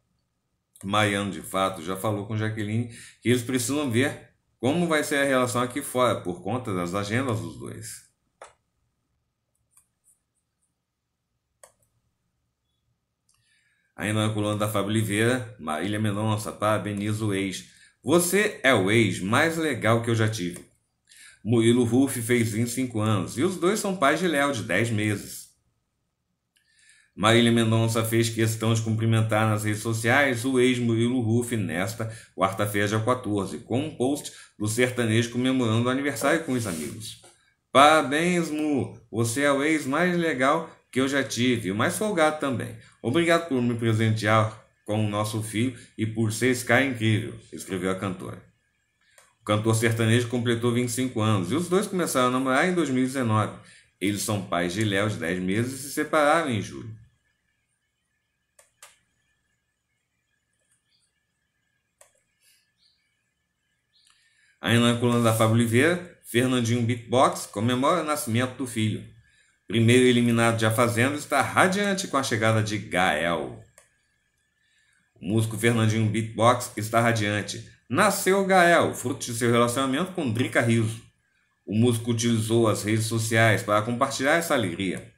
Maiano, de fato, já falou com Jaqueline que eles precisam ver como vai ser a relação aqui fora, por conta das agendas dos dois. Ainda na coluna da Fábio Oliveira, Marília Mendonça parabeniza o ex. Você é o ex mais legal que eu já tive. Murilo Ruff fez 25 anos e os dois são pais de Léo, de 10 meses. Marília Mendonça fez questão de cumprimentar nas redes sociais o ex-Murilo Ruff nesta quarta-feira, dia 14, com um post do sertanejo comemorando o aniversário com os amigos. Parabéns, Mu! Você é o ex mais legal que eu já tive, o mais folgado também. Obrigado por me presentear com o nosso filho e por ser esse cara incrível, escreveu a cantora. O cantor sertanejo completou 25 anos e os dois começaram a namorar em 2019. Eles são pais de Léo de 10 meses e se separaram em julho. Aí na coluna da Fábio Oliveira, Fernandinho Beatbox comemora o nascimento do filho. Primeiro eliminado de A Fazenda está radiante com a chegada de Gael. O músico Fernandinho Beatbox está radiante. Nasceu Gael, fruto de seu relacionamento com Drica Riso. O músico utilizou as redes sociais para compartilhar essa alegria.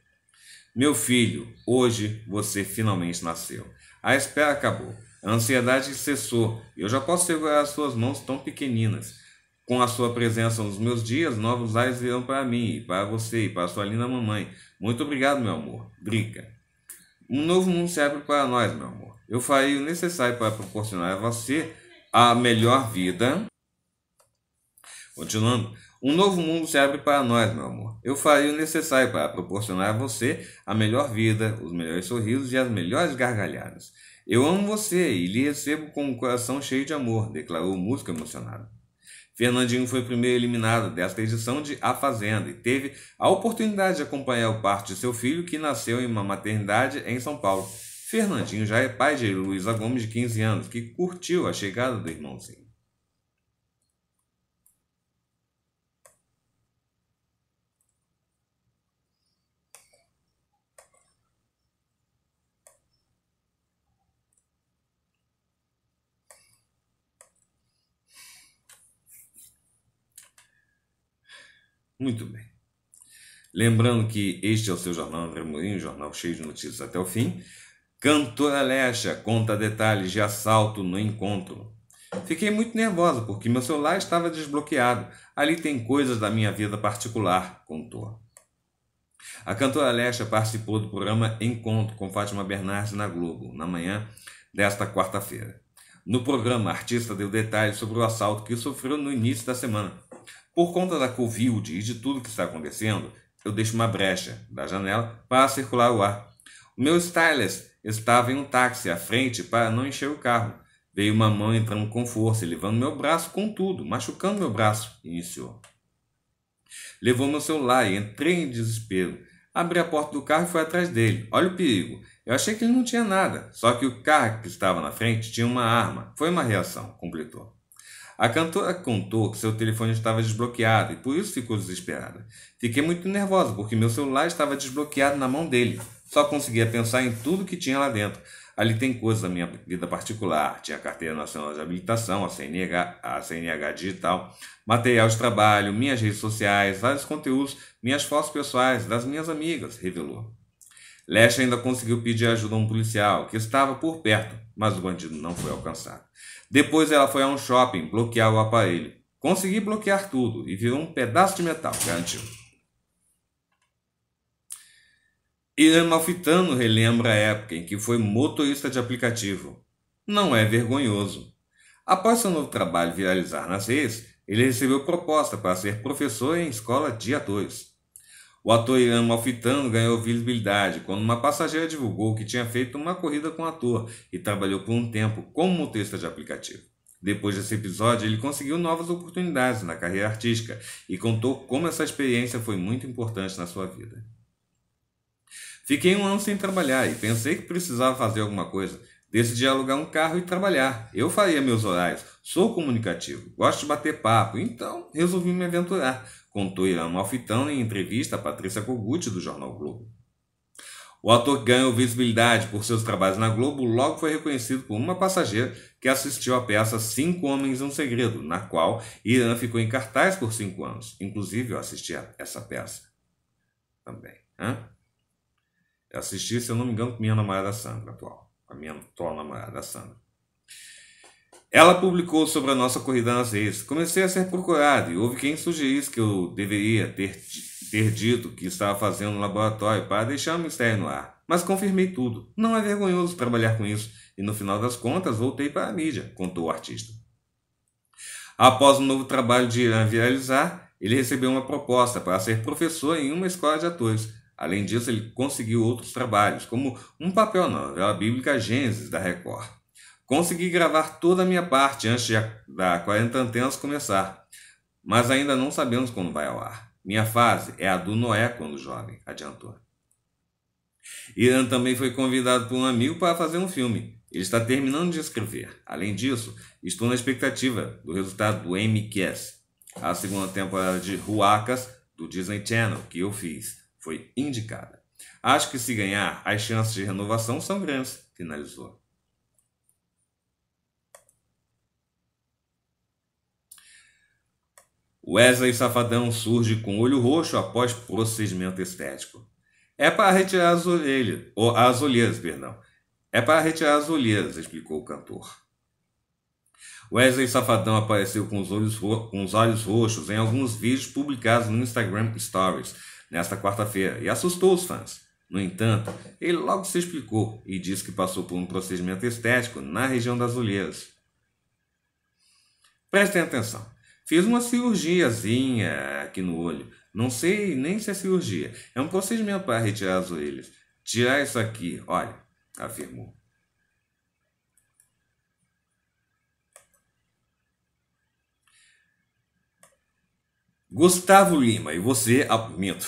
Meu filho, hoje você finalmente nasceu. A espera acabou. A ansiedade cessou. Eu já posso segurar as suas mãos tão pequeninas. Com a sua presença nos meus dias, novos ares virão para mim, para você e para sua linda mamãe. Muito obrigado, meu amor. Brinca. Um novo mundo se abre para nós, meu amor. Eu farei o necessário para proporcionar a você a melhor vida. Continuando. Um novo mundo se abre para nós, meu amor. Eu farei o necessário para proporcionar a você a melhor vida, os melhores sorrisos e as melhores gargalhadas. Eu amo você e lhe recebo com um coração cheio de amor, declarou o músico emocionado. Fernandinho foi o primeiro eliminado desta edição de A Fazenda e teve a oportunidade de acompanhar o parto de seu filho, que nasceu em uma maternidade em São Paulo. Fernandinho já é pai de Luísa Gomes, de 15 anos, que curtiu a chegada do irmãozinho. Muito bem. Lembrando que este é o seu jornal Remoinho, um jornal cheio de notícias até o fim. Cantora Lecha conta detalhes de assalto no encontro. Fiquei muito nervosa porque meu celular estava desbloqueado. Ali tem coisas da minha vida particular, contou. A cantora Lecha participou do programa Encontro com Fátima Bernardes na Globo, na manhã desta quarta-feira. No programa, a artista deu detalhes sobre o assalto que sofreu no início da semana por conta da Covid e de tudo que está acontecendo, eu deixo uma brecha da janela para circular o ar. O meu stylus estava em um táxi à frente para não encher o carro. Veio uma mão entrando com força, levando meu braço com tudo, machucando meu braço, iniciou. Levou meu celular e entrei em desespero. Abri a porta do carro e fui atrás dele. Olha o perigo. Eu achei que ele não tinha nada, só que o carro que estava na frente tinha uma arma. Foi uma reação, completou. A cantora contou que seu telefone estava desbloqueado e por isso ficou desesperada. Fiquei muito nervosa porque meu celular estava desbloqueado na mão dele. Só conseguia pensar em tudo que tinha lá dentro. Ali tem coisas da minha vida particular. Tinha a Carteira Nacional de Habilitação, a CNH, a CNH Digital, material de trabalho, minhas redes sociais, vários conteúdos, minhas fotos pessoais, das minhas amigas, revelou. Leste ainda conseguiu pedir ajuda a um policial que estava por perto, mas o bandido não foi alcançado. Depois ela foi a um shopping bloquear o aparelho. Consegui bloquear tudo e virou um pedaço de metal, garantiu. Irã Malfitano relembra a época em que foi motorista de aplicativo. Não é vergonhoso. Após seu novo trabalho viralizar nas redes, ele recebeu proposta para ser professor em escola dia 2. O ator Irã Malfitano ganhou visibilidade quando uma passageira divulgou que tinha feito uma corrida com o ator e trabalhou por um tempo como motorista de aplicativo. Depois desse episódio, ele conseguiu novas oportunidades na carreira artística e contou como essa experiência foi muito importante na sua vida. Fiquei um ano sem trabalhar e pensei que precisava fazer alguma coisa. Decidi alugar um carro e trabalhar. Eu faria meus horários, Sou comunicativo, gosto de bater papo, então resolvi me aventurar, contou Irã Malfitão em entrevista a Patrícia Kogut do jornal Globo. O ator ganhou visibilidade por seus trabalhos na Globo, logo foi reconhecido por uma passageira que assistiu à peça Cinco Homens e um Segredo, na qual Irã ficou em cartaz por cinco anos. Inclusive, eu assisti a essa peça também. Hein? Eu assisti, se eu não me engano, com minha namorada Sandra atual. Com a minha atual namorada Sandra. Ela publicou sobre a nossa corrida nas redes. Comecei a ser procurado e houve quem sugerisse que eu deveria ter, ter dito que estava fazendo um laboratório para deixar o mistério no ar. Mas confirmei tudo. Não é vergonhoso trabalhar com isso e no final das contas voltei para a mídia, contou o artista. Após um novo trabalho de Irã viralizar, ele recebeu uma proposta para ser professor em uma escola de atores. Além disso, ele conseguiu outros trabalhos, como um papel na novela bíblica Gênesis da Record. Consegui gravar toda a minha parte antes da 40 antenas começar, mas ainda não sabemos quando vai ao ar. Minha fase é a do Noé quando jovem, adiantou. Irã também foi convidado por um amigo para fazer um filme. Ele está terminando de escrever. Além disso, estou na expectativa do resultado do MQS, a segunda temporada de Ruacas do Disney Channel que eu fiz. Foi indicada. Acho que se ganhar, as chances de renovação são grandes, finalizou. Wesley Safadão surge com olho roxo após procedimento estético. É para retirar as orelhas, ou as olheiras, perdão. É para retirar as olheiras, explicou o cantor. Wesley Safadão apareceu com os, olhos com os olhos roxos em alguns vídeos publicados no Instagram Stories nesta quarta-feira e assustou os fãs. No entanto, ele logo se explicou e disse que passou por um procedimento estético na região das olheiras. Prestem atenção. Fiz uma cirurgiazinha aqui no olho. Não sei nem se é cirurgia. É um procedimento para retirar as orelhas. Tirar isso aqui, olha, afirmou. Gustavo Lima, e você, ah, minto,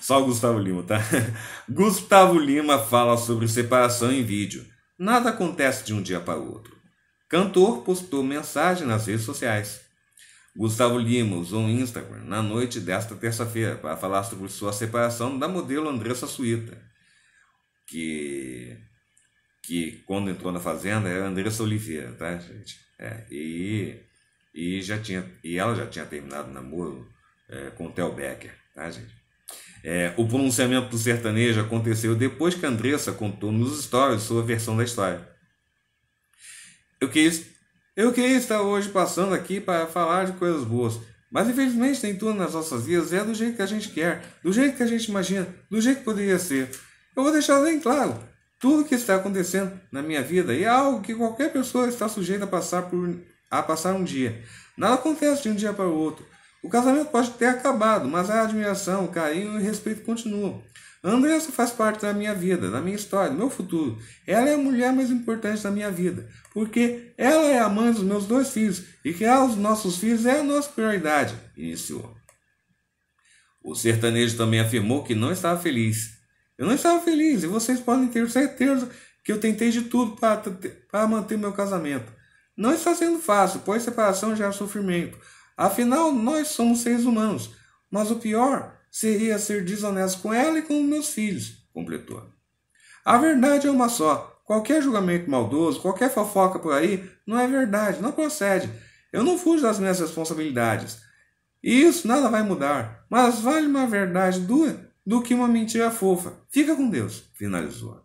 só o Gustavo Lima, tá? Gustavo Lima fala sobre separação em vídeo. Nada acontece de um dia para o outro. Cantor postou mensagem nas redes sociais. Gustavo Lima usou um Instagram na noite desta terça-feira para falar sobre sua separação da modelo Andressa Suíta, que, que quando entrou na Fazenda era Andressa Oliveira, tá, gente? É, e, e, já tinha, e ela já tinha terminado o namoro é, com o Theo Becker, tá, gente? É, o pronunciamento do sertanejo aconteceu depois que a Andressa contou nos stories sua versão da história. Eu quis eu queria estar hoje passando aqui para falar de coisas boas, mas infelizmente nem tudo nas nossas vidas é do jeito que a gente quer, do jeito que a gente imagina, do jeito que poderia ser. Eu vou deixar bem claro: tudo que está acontecendo na minha vida é algo que qualquer pessoa está sujeita a passar, por, a passar um dia. Nada acontece de um dia para o outro. O casamento pode ter acabado, mas a admiração, o carinho e o respeito continuam. Andressa faz parte da minha vida, da minha história, do meu futuro. Ela é a mulher mais importante da minha vida, porque ela é a mãe dos meus dois filhos e criar os nossos filhos é a nossa prioridade, iniciou. O sertanejo também afirmou que não estava feliz. Eu não estava feliz e vocês podem ter certeza que eu tentei de tudo para, para manter meu casamento. Não está sendo fácil, pois separação gera sofrimento. Afinal, nós somos seres humanos. Mas o pior seria ser desonesto com ela e com meus filhos, completou. A verdade é uma só. Qualquer julgamento maldoso, qualquer fofoca por aí, não é verdade, não procede. Eu não fujo das minhas responsabilidades. E isso nada vai mudar. Mas vale uma verdade dura do que uma mentira fofa. Fica com Deus, finalizou.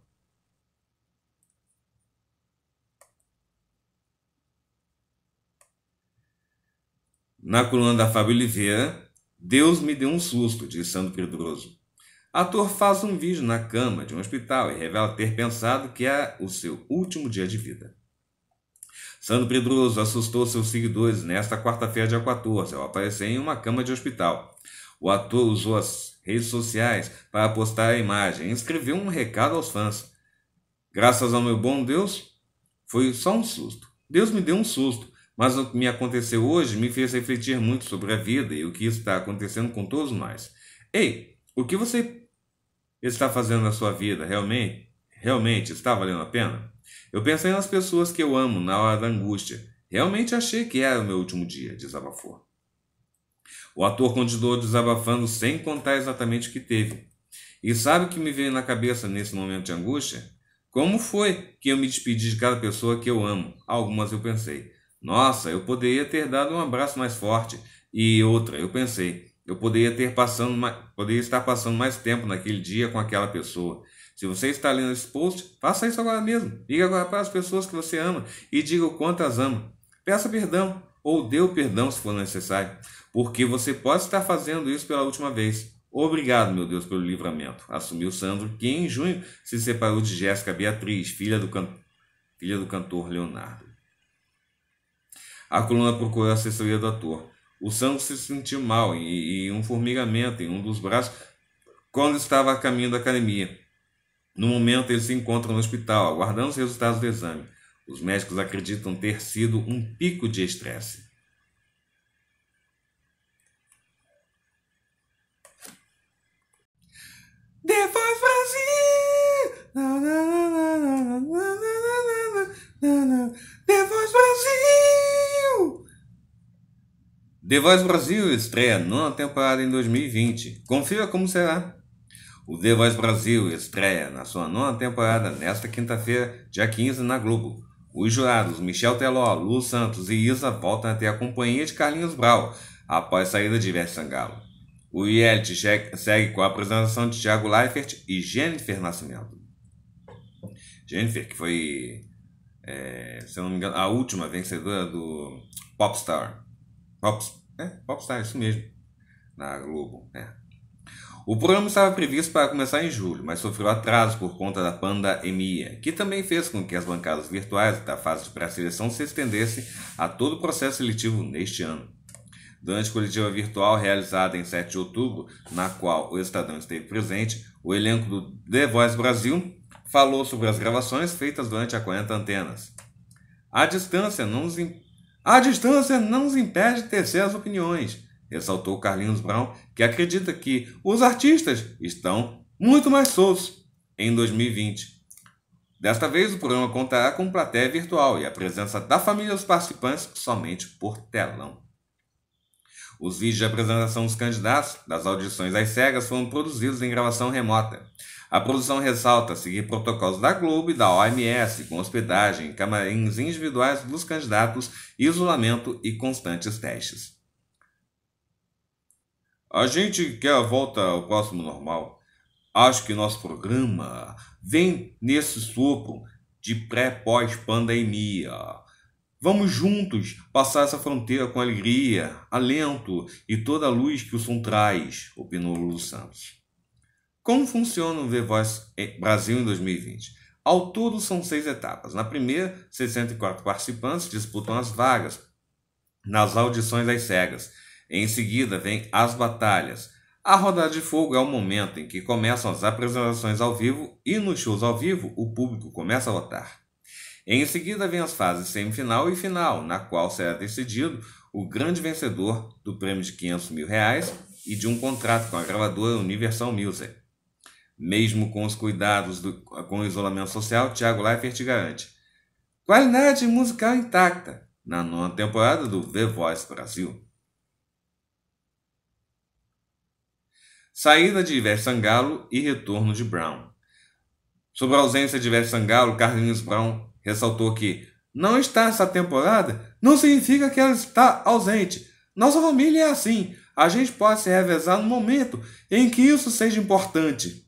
Na coluna da Fábio Oliveira, Deus me deu um susto, disse Sandro Pedroso. Ator faz um vídeo na cama de um hospital e revela ter pensado que é o seu último dia de vida. Sandro Pedroso assustou seus seguidores nesta quarta-feira, dia 14, ao aparecer em uma cama de hospital. O ator usou as redes sociais para postar a imagem e escreveu um recado aos fãs. Graças ao meu bom Deus, foi só um susto. Deus me deu um susto. Mas o que me aconteceu hoje me fez refletir muito sobre a vida e o que está acontecendo com todos nós. Ei, o que você está fazendo na sua vida realmente, realmente está valendo a pena? Eu pensei nas pessoas que eu amo na hora da angústia. Realmente achei que era o meu último dia, desabafou. O ator continuou desabafando sem contar exatamente o que teve. E sabe o que me veio na cabeça nesse momento de angústia? Como foi que eu me despedi de cada pessoa que eu amo? Algumas eu pensei. Nossa, eu poderia ter dado um abraço mais forte. E outra, eu pensei, eu poderia ter passando, poderia estar passando mais tempo naquele dia com aquela pessoa. Se você está lendo esse post, faça isso agora mesmo. Diga agora para as pessoas que você ama e diga o quanto as ama. Peça perdão ou dê o perdão se for necessário, porque você pode estar fazendo isso pela última vez. Obrigado, meu Deus, pelo livramento. Assumiu Sandro, que em junho se separou de Jéssica Beatriz, filha do, can... filha do cantor Leonardo. A coluna procurou a assessoria do ator. O Santos se sentiu mal e, e um formigamento em um dos braços quando estava a caminho da academia. No momento, ele se encontra no hospital, aguardando os resultados do exame. Os médicos acreditam ter sido um pico de estresse. The Voice Brasil estreia nona temporada em 2020. Confira como será. O The Voice Brasil estreia na sua nona temporada nesta quinta-feira, dia 15, na Globo. Os jurados Michel Teló, Lu Santos e Isa voltam até a companhia de Carlinhos Brau após saída de Ivete Sangalo. O reality segue com a apresentação de Thiago Leifert e Jennifer Nascimento. Jennifer, que foi, é, se eu não me engano, a última vencedora do Popstar. Pops, é, Popstar, isso mesmo. Na Globo, é. O programa estava previsto para começar em julho, mas sofreu atraso por conta da pandemia, que também fez com que as bancadas virtuais da fase de pré-seleção se estendessem a todo o processo seletivo neste ano. Durante a coletiva virtual realizada em 7 de outubro, na qual o Estadão esteve presente, o elenco do The Voice Brasil falou sobre as gravações feitas durante a 40 antenas. A distância não nos impediu a distância não nos impede de tecer as opiniões, ressaltou Carlinhos Brown, que acredita que os artistas estão muito mais soltos em 2020. Desta vez, o programa contará com plateia virtual e a presença da família dos participantes somente por telão. Os vídeos de apresentação dos candidatos das audições às cegas foram produzidos em gravação remota. A produção ressalta seguir protocolos da Globo e da OMS, com hospedagem, camarins individuais dos candidatos, isolamento e constantes testes. A gente quer a volta ao próximo normal. Acho que nosso programa vem nesse sopro de pré-pós-pandemia. Vamos juntos passar essa fronteira com alegria, alento e toda a luz que o som traz, opinou Lulu Santos. Como funciona o VVoz Brasil em 2020? Ao todo são seis etapas. Na primeira, 64 participantes disputam as vagas nas audições às cegas. Em seguida, vem as batalhas. A rodada de fogo é o momento em que começam as apresentações ao vivo e nos shows ao vivo o público começa a votar. Em seguida, vem as fases semifinal e final, na qual será decidido o grande vencedor do prêmio de 500 mil reais e de um contrato com a gravadora Universal Music. Mesmo com os cuidados do, com o isolamento social, Thiago Leifert garante qualidade musical intacta na nona temporada do The Voice Brasil. Saída de Ivete Sangalo e retorno de Brown. Sobre a ausência de Ivete Sangalo, Carlinhos Brown ressaltou que não está essa temporada não significa que ela está ausente. Nossa família é assim. A gente pode se revezar no momento em que isso seja importante.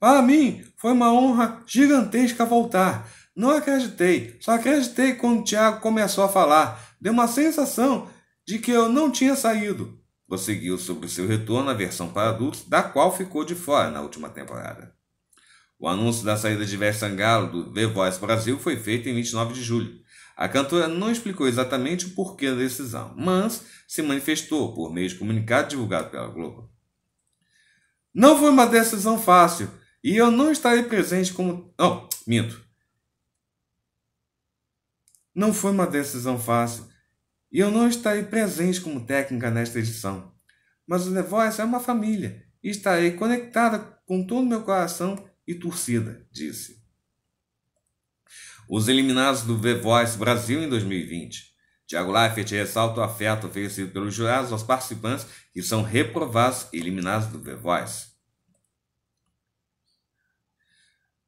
Para mim, foi uma honra gigantesca voltar. Não acreditei, só acreditei quando o Tiago começou a falar. Deu uma sensação de que eu não tinha saído. Prosseguiu sobre seu retorno à versão para adultos, da qual ficou de fora na última temporada. O anúncio da saída de Ivete Sangalo do The Voice Brasil foi feito em 29 de julho. A cantora não explicou exatamente o porquê da decisão, mas se manifestou por meio de comunicado divulgado pela Globo. Não foi uma decisão fácil. E eu não estarei presente como. Não, oh, minto. Não foi uma decisão fácil. E eu não estarei presente como técnica nesta edição. Mas o The Voice é uma família. E estarei conectada com todo o meu coração e torcida, disse. Os eliminados do The Voice Brasil em 2020. Tiago Leifert ressalta o afeto oferecido pelos jurados aos participantes que são reprovados e eliminados do The Voice.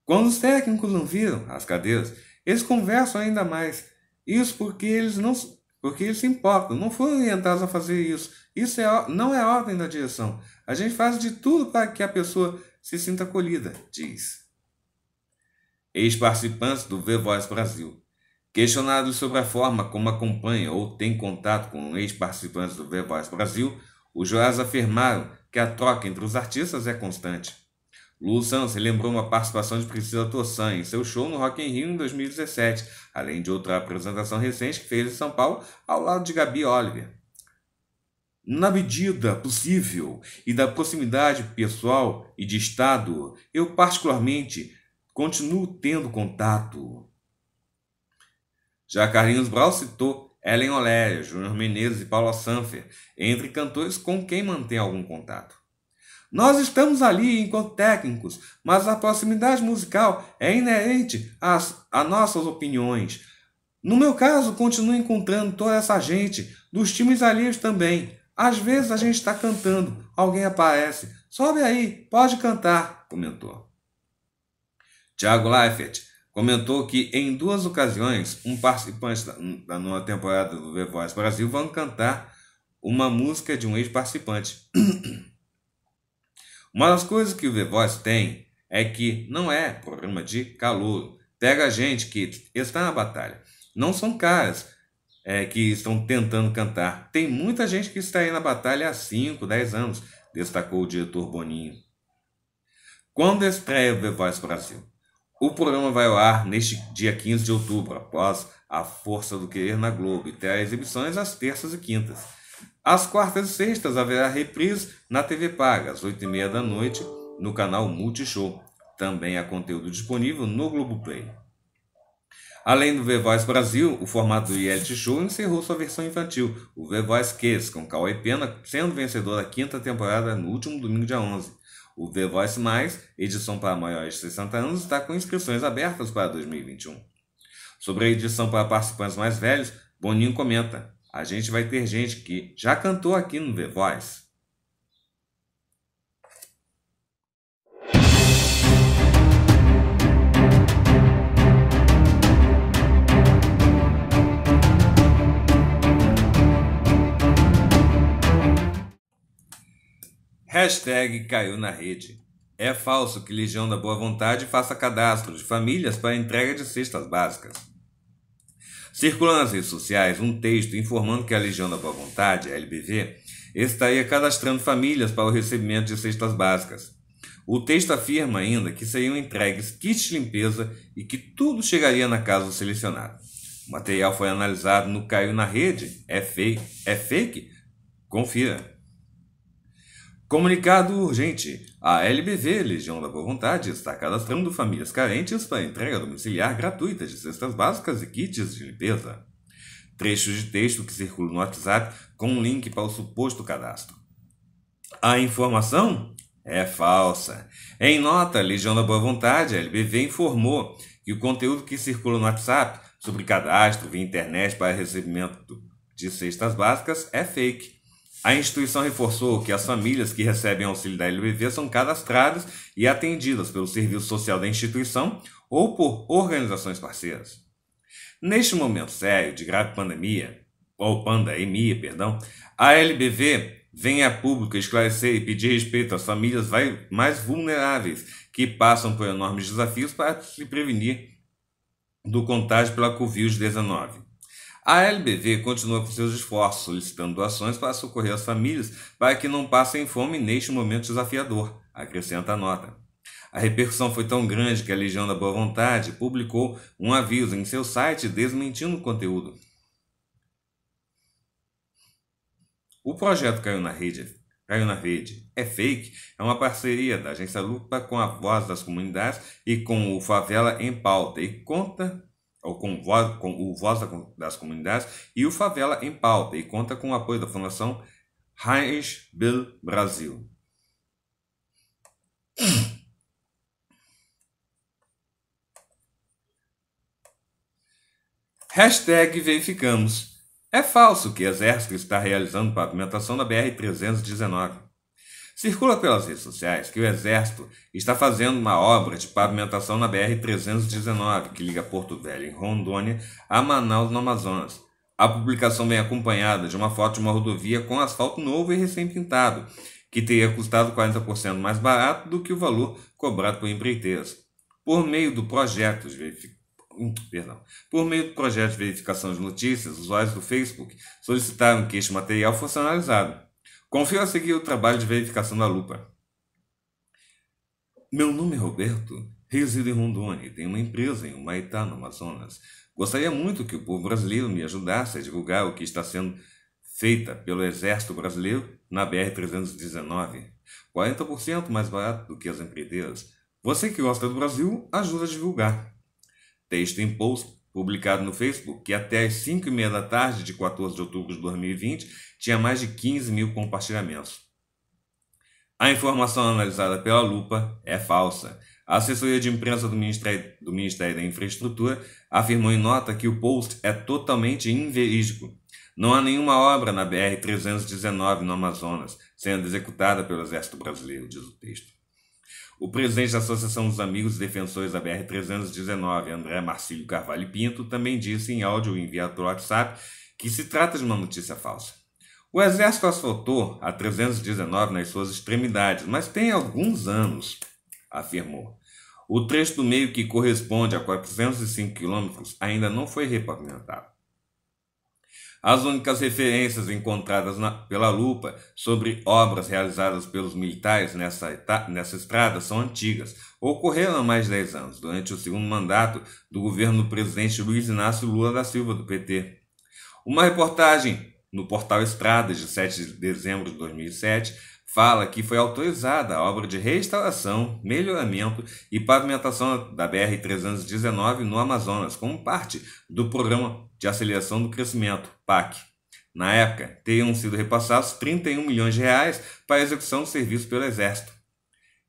Quando os técnicos não viram as cadeiras, eles conversam ainda mais. Isso porque eles não porque eles se importam, não foram orientados a fazer isso. Isso é, não é ordem da direção. A gente faz de tudo para que a pessoa se sinta acolhida, diz. Ex-participantes do V voice Brasil. Questionados sobre a forma como acompanha ou tem contato com ex-participantes do V voice Brasil, os jurados afirmaram que a troca entre os artistas é constante. Lu se lembrou uma participação de Priscila Tossan em seu show no Rock in Rio em 2017, além de outra apresentação recente que fez em São Paulo ao lado de Gabi Oliver. Na medida possível e da proximidade pessoal e de Estado, eu particularmente continuo tendo contato. Já Carlinhos Brau citou Ellen Olério, Júnior Menezes e Paula Sanfer, entre cantores com quem mantém algum contato. Nós estamos ali enquanto técnicos, mas a proximidade musical é inerente às, às nossas opiniões. No meu caso, continuo encontrando toda essa gente, dos times alheios também. Às vezes a gente está cantando, alguém aparece. Sobe aí, pode cantar, comentou. Tiago Leifert comentou que em duas ocasiões um participante da nova temporada do The Voice Brasil vão cantar uma música de um ex-participante. Uma das coisas que o The Voice tem é que não é programa de calor. Pega gente que está na batalha. Não são caras é, que estão tentando cantar. Tem muita gente que está aí na batalha há 5, 10 anos, destacou o diretor Boninho. Quando estreia o The Voice Brasil? O programa vai ao ar neste dia 15 de outubro, após a Força do Querer na Globo, e terá exibições às terças e quintas. Às quartas e sextas haverá reprise na TV Paga, às 8h30 da noite, no canal Multishow. Também há conteúdo disponível no Globoplay. Além do V-Voice Brasil, o formato do reality show encerrou sua versão infantil, o V-Voice Kids, com Cauê Pena sendo vencedor da quinta temporada no último domingo, dia 11. O V-Voice Mais, edição para maiores de 60 anos, está com inscrições abertas para 2021. Sobre a edição para participantes mais velhos, Boninho comenta: a gente vai ter gente que já cantou aqui no The Voice. Hashtag caiu na rede. É falso que Legião da Boa Vontade faça cadastro de famílias para entrega de cestas básicas circulando nas redes sociais um texto informando que a Legião da Boa Vontade, a LBV, estaria cadastrando famílias para o recebimento de cestas básicas. O texto afirma ainda que seriam entregues kits de limpeza e que tudo chegaria na casa do selecionado. O material foi analisado no Caiu na Rede, é fake, é fake? Confira. Comunicado urgente. A LBV, Legião da Boa Vontade, está cadastrando famílias carentes para entrega domiciliar gratuita de cestas básicas e kits de limpeza. Trechos de texto que circulam no WhatsApp com um link para o suposto cadastro. A informação é falsa. Em nota, Legião da Boa Vontade, a LBV, informou que o conteúdo que circula no WhatsApp sobre cadastro via internet para recebimento de cestas básicas é fake a instituição reforçou que as famílias que recebem auxílio da LBV são cadastradas e atendidas pelo Serviço Social da instituição ou por organizações parceiras. Neste momento sério de grave pandemia, ou pandemia, perdão, a LBV vem a público esclarecer e pedir respeito às famílias mais vulneráveis que passam por enormes desafios para se prevenir do contágio pela Covid-19. A LBV continua com seus esforços, solicitando doações para socorrer as famílias para que não passem fome neste momento desafiador, acrescenta a nota. A repercussão foi tão grande que a Legião da Boa Vontade publicou um aviso em seu site desmentindo o conteúdo. O projeto caiu na rede. Caiu na rede. É fake. É uma parceria da agência Lupa com a Voz das Comunidades e com o Favela em Pauta e conta ou com, o Voz das Comunidades e o Favela em Pauta, e conta com o apoio da Fundação Heinz Bill Brasil. Hashtag verificamos. É falso que Exército está realizando pavimentação da BR-319. Circula pelas redes sociais que o Exército está fazendo uma obra de pavimentação na BR-319, que liga Porto Velho, em Rondônia, a Manaus, no Amazonas. A publicação vem acompanhada de uma foto de uma rodovia com asfalto novo e recém-pintado, que teria custado 40% mais barato do que o valor cobrado por empreiteiras. Por meio do projeto de verificação, Perdão. Por meio do projeto de verificação de notícias, usuários do Facebook solicitaram que este material fosse analisado. Confio a seguir o trabalho de verificação da lupa. Meu nome é Roberto, resido em Rondônia e tenho uma empresa em Humaitá, no Amazonas. Gostaria muito que o povo brasileiro me ajudasse a divulgar o que está sendo feita pelo Exército Brasileiro na BR-319. 40% mais barato do que as empreiteiras. Você que gosta do Brasil, ajuda a divulgar. Texto em post publicado no Facebook, que até as 5 e meia da tarde de 14 de outubro de 2020 tinha mais de 15 mil compartilhamentos. A informação analisada pela Lupa é falsa. A assessoria de imprensa do Ministério, do Ministério da Infraestrutura afirmou em nota que o post é totalmente inverídico. Não há nenhuma obra na BR-319 no Amazonas sendo executada pelo Exército Brasileiro, diz o texto. O presidente da Associação dos Amigos e Defensores da BR-319, André Marcílio Carvalho Pinto, também disse em áudio enviado pelo WhatsApp que se trata de uma notícia falsa. O exército asfaltou a 319 nas suas extremidades, mas tem alguns anos, afirmou. O trecho do meio que corresponde a 405 quilômetros ainda não foi repavimentado. As únicas referências encontradas na, pela lupa sobre obras realizadas pelos militares nessa, nessa estrada são antigas. Ocorreram há mais de 10 anos, durante o segundo mandato do governo do presidente Luiz Inácio Lula da Silva, do PT. Uma reportagem no portal Estradas, de 7 de dezembro de 2007, fala que foi autorizada a obra de reinstalação, melhoramento e pavimentação da BR-319 no Amazonas, como parte do Programa de Aceleração do Crescimento, PAC. Na época, teriam sido repassados 31 milhões de reais para a execução do serviço pelo Exército.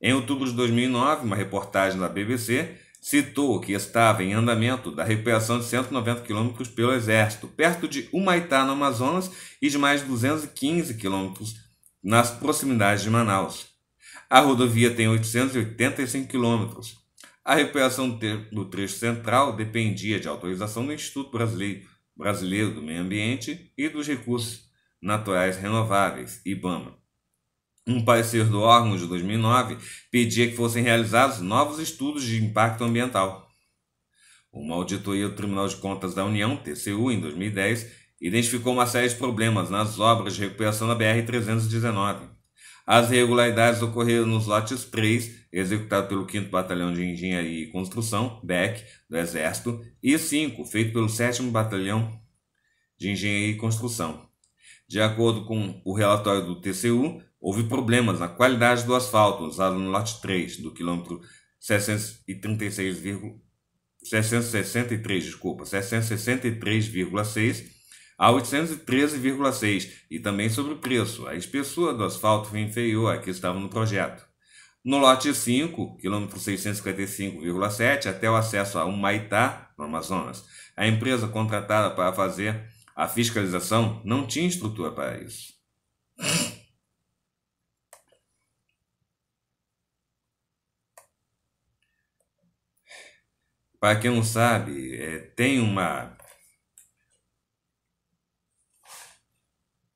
Em outubro de 2009, uma reportagem da BBC citou que estava em andamento da recuperação de 190 quilômetros pelo Exército, perto de Humaitá, no Amazonas, e de mais 215 quilômetros nas proximidades de Manaus. A rodovia tem 885 quilômetros. A recuperação do trecho central dependia de autorização do Instituto Brasileiro, do Meio Ambiente e dos Recursos Naturais Renováveis, IBAMA. Um parecer do órgão de 2009 pedia que fossem realizados novos estudos de impacto ambiental. Uma auditoria do Tribunal de Contas da União, TCU, em 2010, identificou uma série de problemas nas obras de recuperação da BR-319. As irregularidades ocorreram nos lotes 3, executado pelo 5 Batalhão de Engenharia e Construção, BEC, do Exército, e 5, feito pelo 7 Batalhão de Engenharia e Construção. De acordo com o relatório do TCU, houve problemas na qualidade do asfalto usado no lote 3, do quilômetro 636,6. desculpa, 763,6 a 813,6 e também sobre o preço. A espessura do asfalto foi inferior à que estava no projeto. No lote 5, quilômetro 655,7, até o acesso a Humaitá, no Amazonas, a empresa contratada para fazer a fiscalização não tinha estrutura para isso. Para quem não sabe, é, tem uma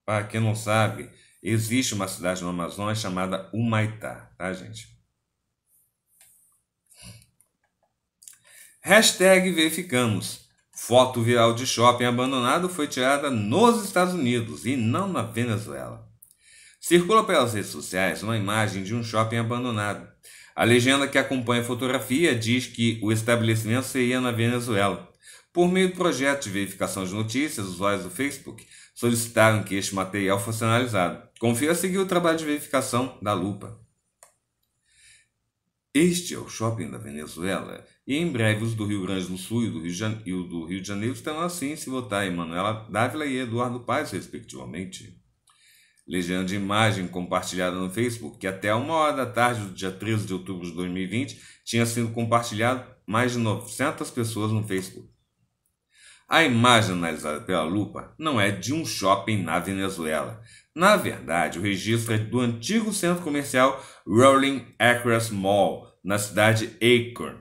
Para quem não sabe, existe uma cidade no Amazonas chamada Humaitá, tá, gente? Hashtag verificamos. Foto viral de shopping abandonado foi tirada nos Estados Unidos e não na Venezuela. Circula pelas redes sociais uma imagem de um shopping abandonado. A legenda que acompanha a fotografia diz que o estabelecimento seria na Venezuela. Por meio do projeto de verificação de notícias, usuários do Facebook solicitaram que este material fosse analisado. Confia seguir o trabalho de verificação da lupa. Este é o shopping da Venezuela, e em breve os do Rio Grande do Sul e, do Rio, e o do Rio de Janeiro estão assim se votar Emanuela Dávila e Eduardo Paes, respectivamente. Legenda de imagem compartilhada no Facebook, que até uma hora da tarde do dia 13 de outubro de 2020 tinha sido compartilhado mais de 900 pessoas no Facebook. A imagem analisada pela lupa não é de um shopping na Venezuela. Na verdade, o registro é do antigo centro comercial Rolling Acres Mall, na cidade Akron,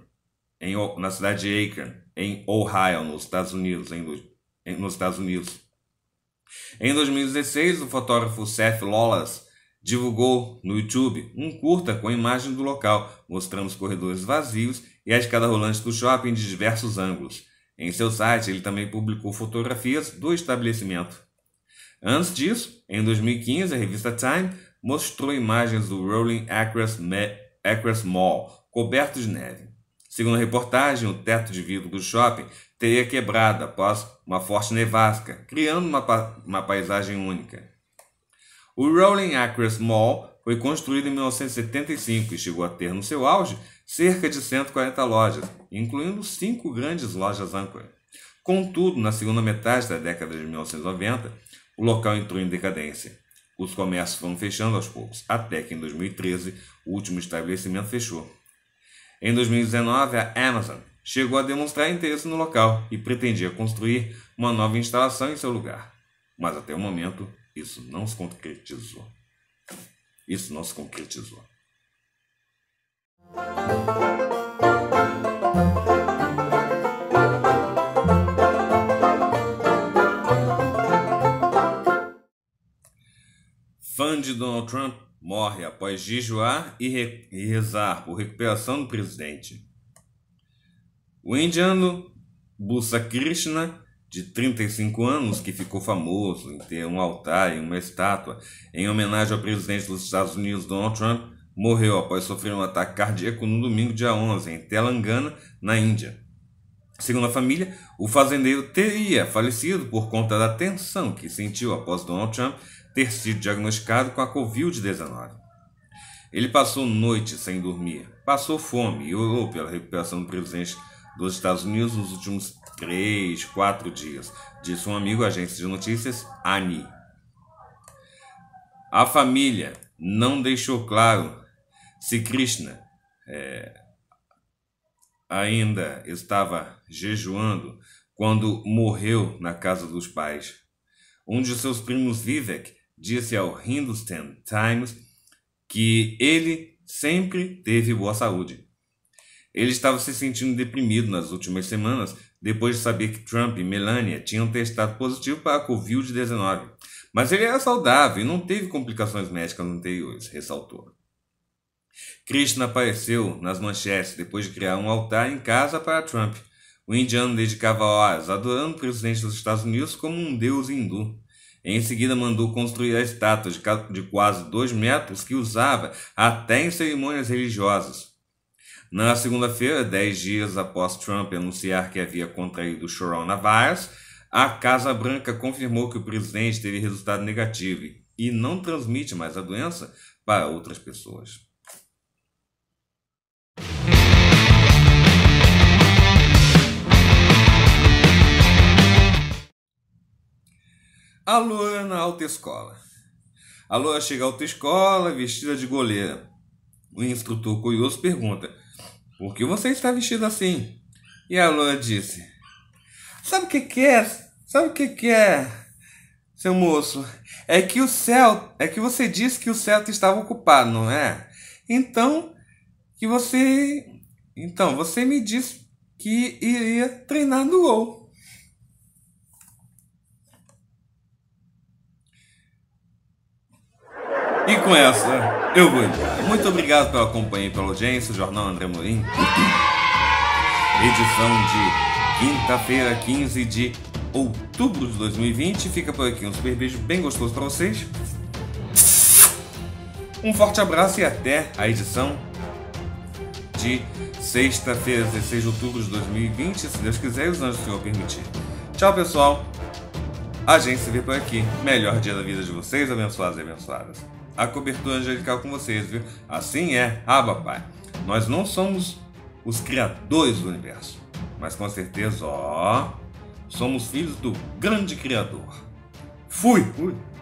em, na cidade Akron, em Ohio, nos Estados Unidos, em, em, nos Estados Unidos. Em 2016, o fotógrafo Seth Lawless divulgou no YouTube um curta com a imagem do local, mostrando os corredores vazios e a escada rolante do shopping de diversos ângulos. Em seu site, ele também publicou fotografias do estabelecimento. Antes disso, em 2015, a revista Time mostrou imagens do Rolling Acres, Acres Mall coberto de neve. Segundo a reportagem, o teto de vidro do shopping teria quebrado após uma forte nevasca, criando uma, pa uma paisagem única. O Rolling Acres Mall foi construído em 1975 e chegou a ter no seu auge cerca de 140 lojas, incluindo cinco grandes lojas âncora. Contudo, na segunda metade da década de 1990, o local entrou em decadência. Os comércios foram fechando aos poucos, até que em 2013 o último estabelecimento fechou. Em 2019, a Amazon chegou a demonstrar interesse no local e pretendia construir uma nova instalação em seu lugar. Mas até o momento, isso não se concretizou. Isso não se concretizou. Fã de Donald Trump morre após jejuar e, re e rezar por recuperação do presidente. O indiano Bussa Krishna, de 35 anos, que ficou famoso em ter um altar e uma estátua em homenagem ao presidente dos Estados Unidos, Donald Trump, morreu após sofrer um ataque cardíaco no domingo, dia 11, em Telangana, na Índia. Segundo a família, o fazendeiro teria falecido por conta da tensão que sentiu após Donald Trump ter sido diagnosticado com a Covid-19. Ele passou noite sem dormir, passou fome e orou pela recuperação do presidente dos Estados Unidos nos últimos três, quatro dias, disse um amigo à agência de notícias, Ani. A família não deixou claro se Krishna é, ainda estava jejuando quando morreu na casa dos pais, um de seus primos Vivek disse ao Hindustan Times que ele sempre teve boa saúde. Ele estava se sentindo deprimido nas últimas semanas depois de saber que Trump e Melania tinham testado positivo para a Covid-19. Mas ele era saudável e não teve complicações médicas anteriores, ressaltou. Krishna apareceu nas manchetes depois de criar um altar em casa para Trump. O indiano dedicava horas adorando o presidente dos Estados Unidos como um deus hindu. Em seguida, mandou construir a estátua de quase dois metros que usava até em cerimônias religiosas. Na segunda-feira, dez dias após Trump anunciar que havia contraído o coronavirus, a Casa Branca confirmou que o presidente teve resultado negativo e não transmite mais a doença para outras pessoas. A Lua na autoescola. A chega à autoescola vestida de goleira. O instrutor curioso pergunta: Por que você está vestido assim? E a Luana disse: Sabe o que, que é? Sabe o que, que é, seu moço? É que o céu, é que você disse que o céu estava ocupado, não é? Então que você. Então, você me disse que iria treinar no gol. E com essa, eu vou entrar. Muito obrigado pela companhia e pela audiência. Jornal André Morim. Edição de quinta-feira, 15 de outubro de 2020. Fica por aqui um super beijo bem gostoso para vocês. Um forte abraço e até a edição de sexta-feira, 16 de outubro de 2020, se Deus quiser e os anjos do Senhor permitir. Tchau, pessoal. A gente se vê por aqui. Melhor dia da vida de vocês, abençoados e abençoadas. A cobertura angelical com vocês, viu? Assim é, ah, papai. Nós não somos os criadores do universo, mas com certeza, ó, somos filhos do grande criador. Fui! Fui.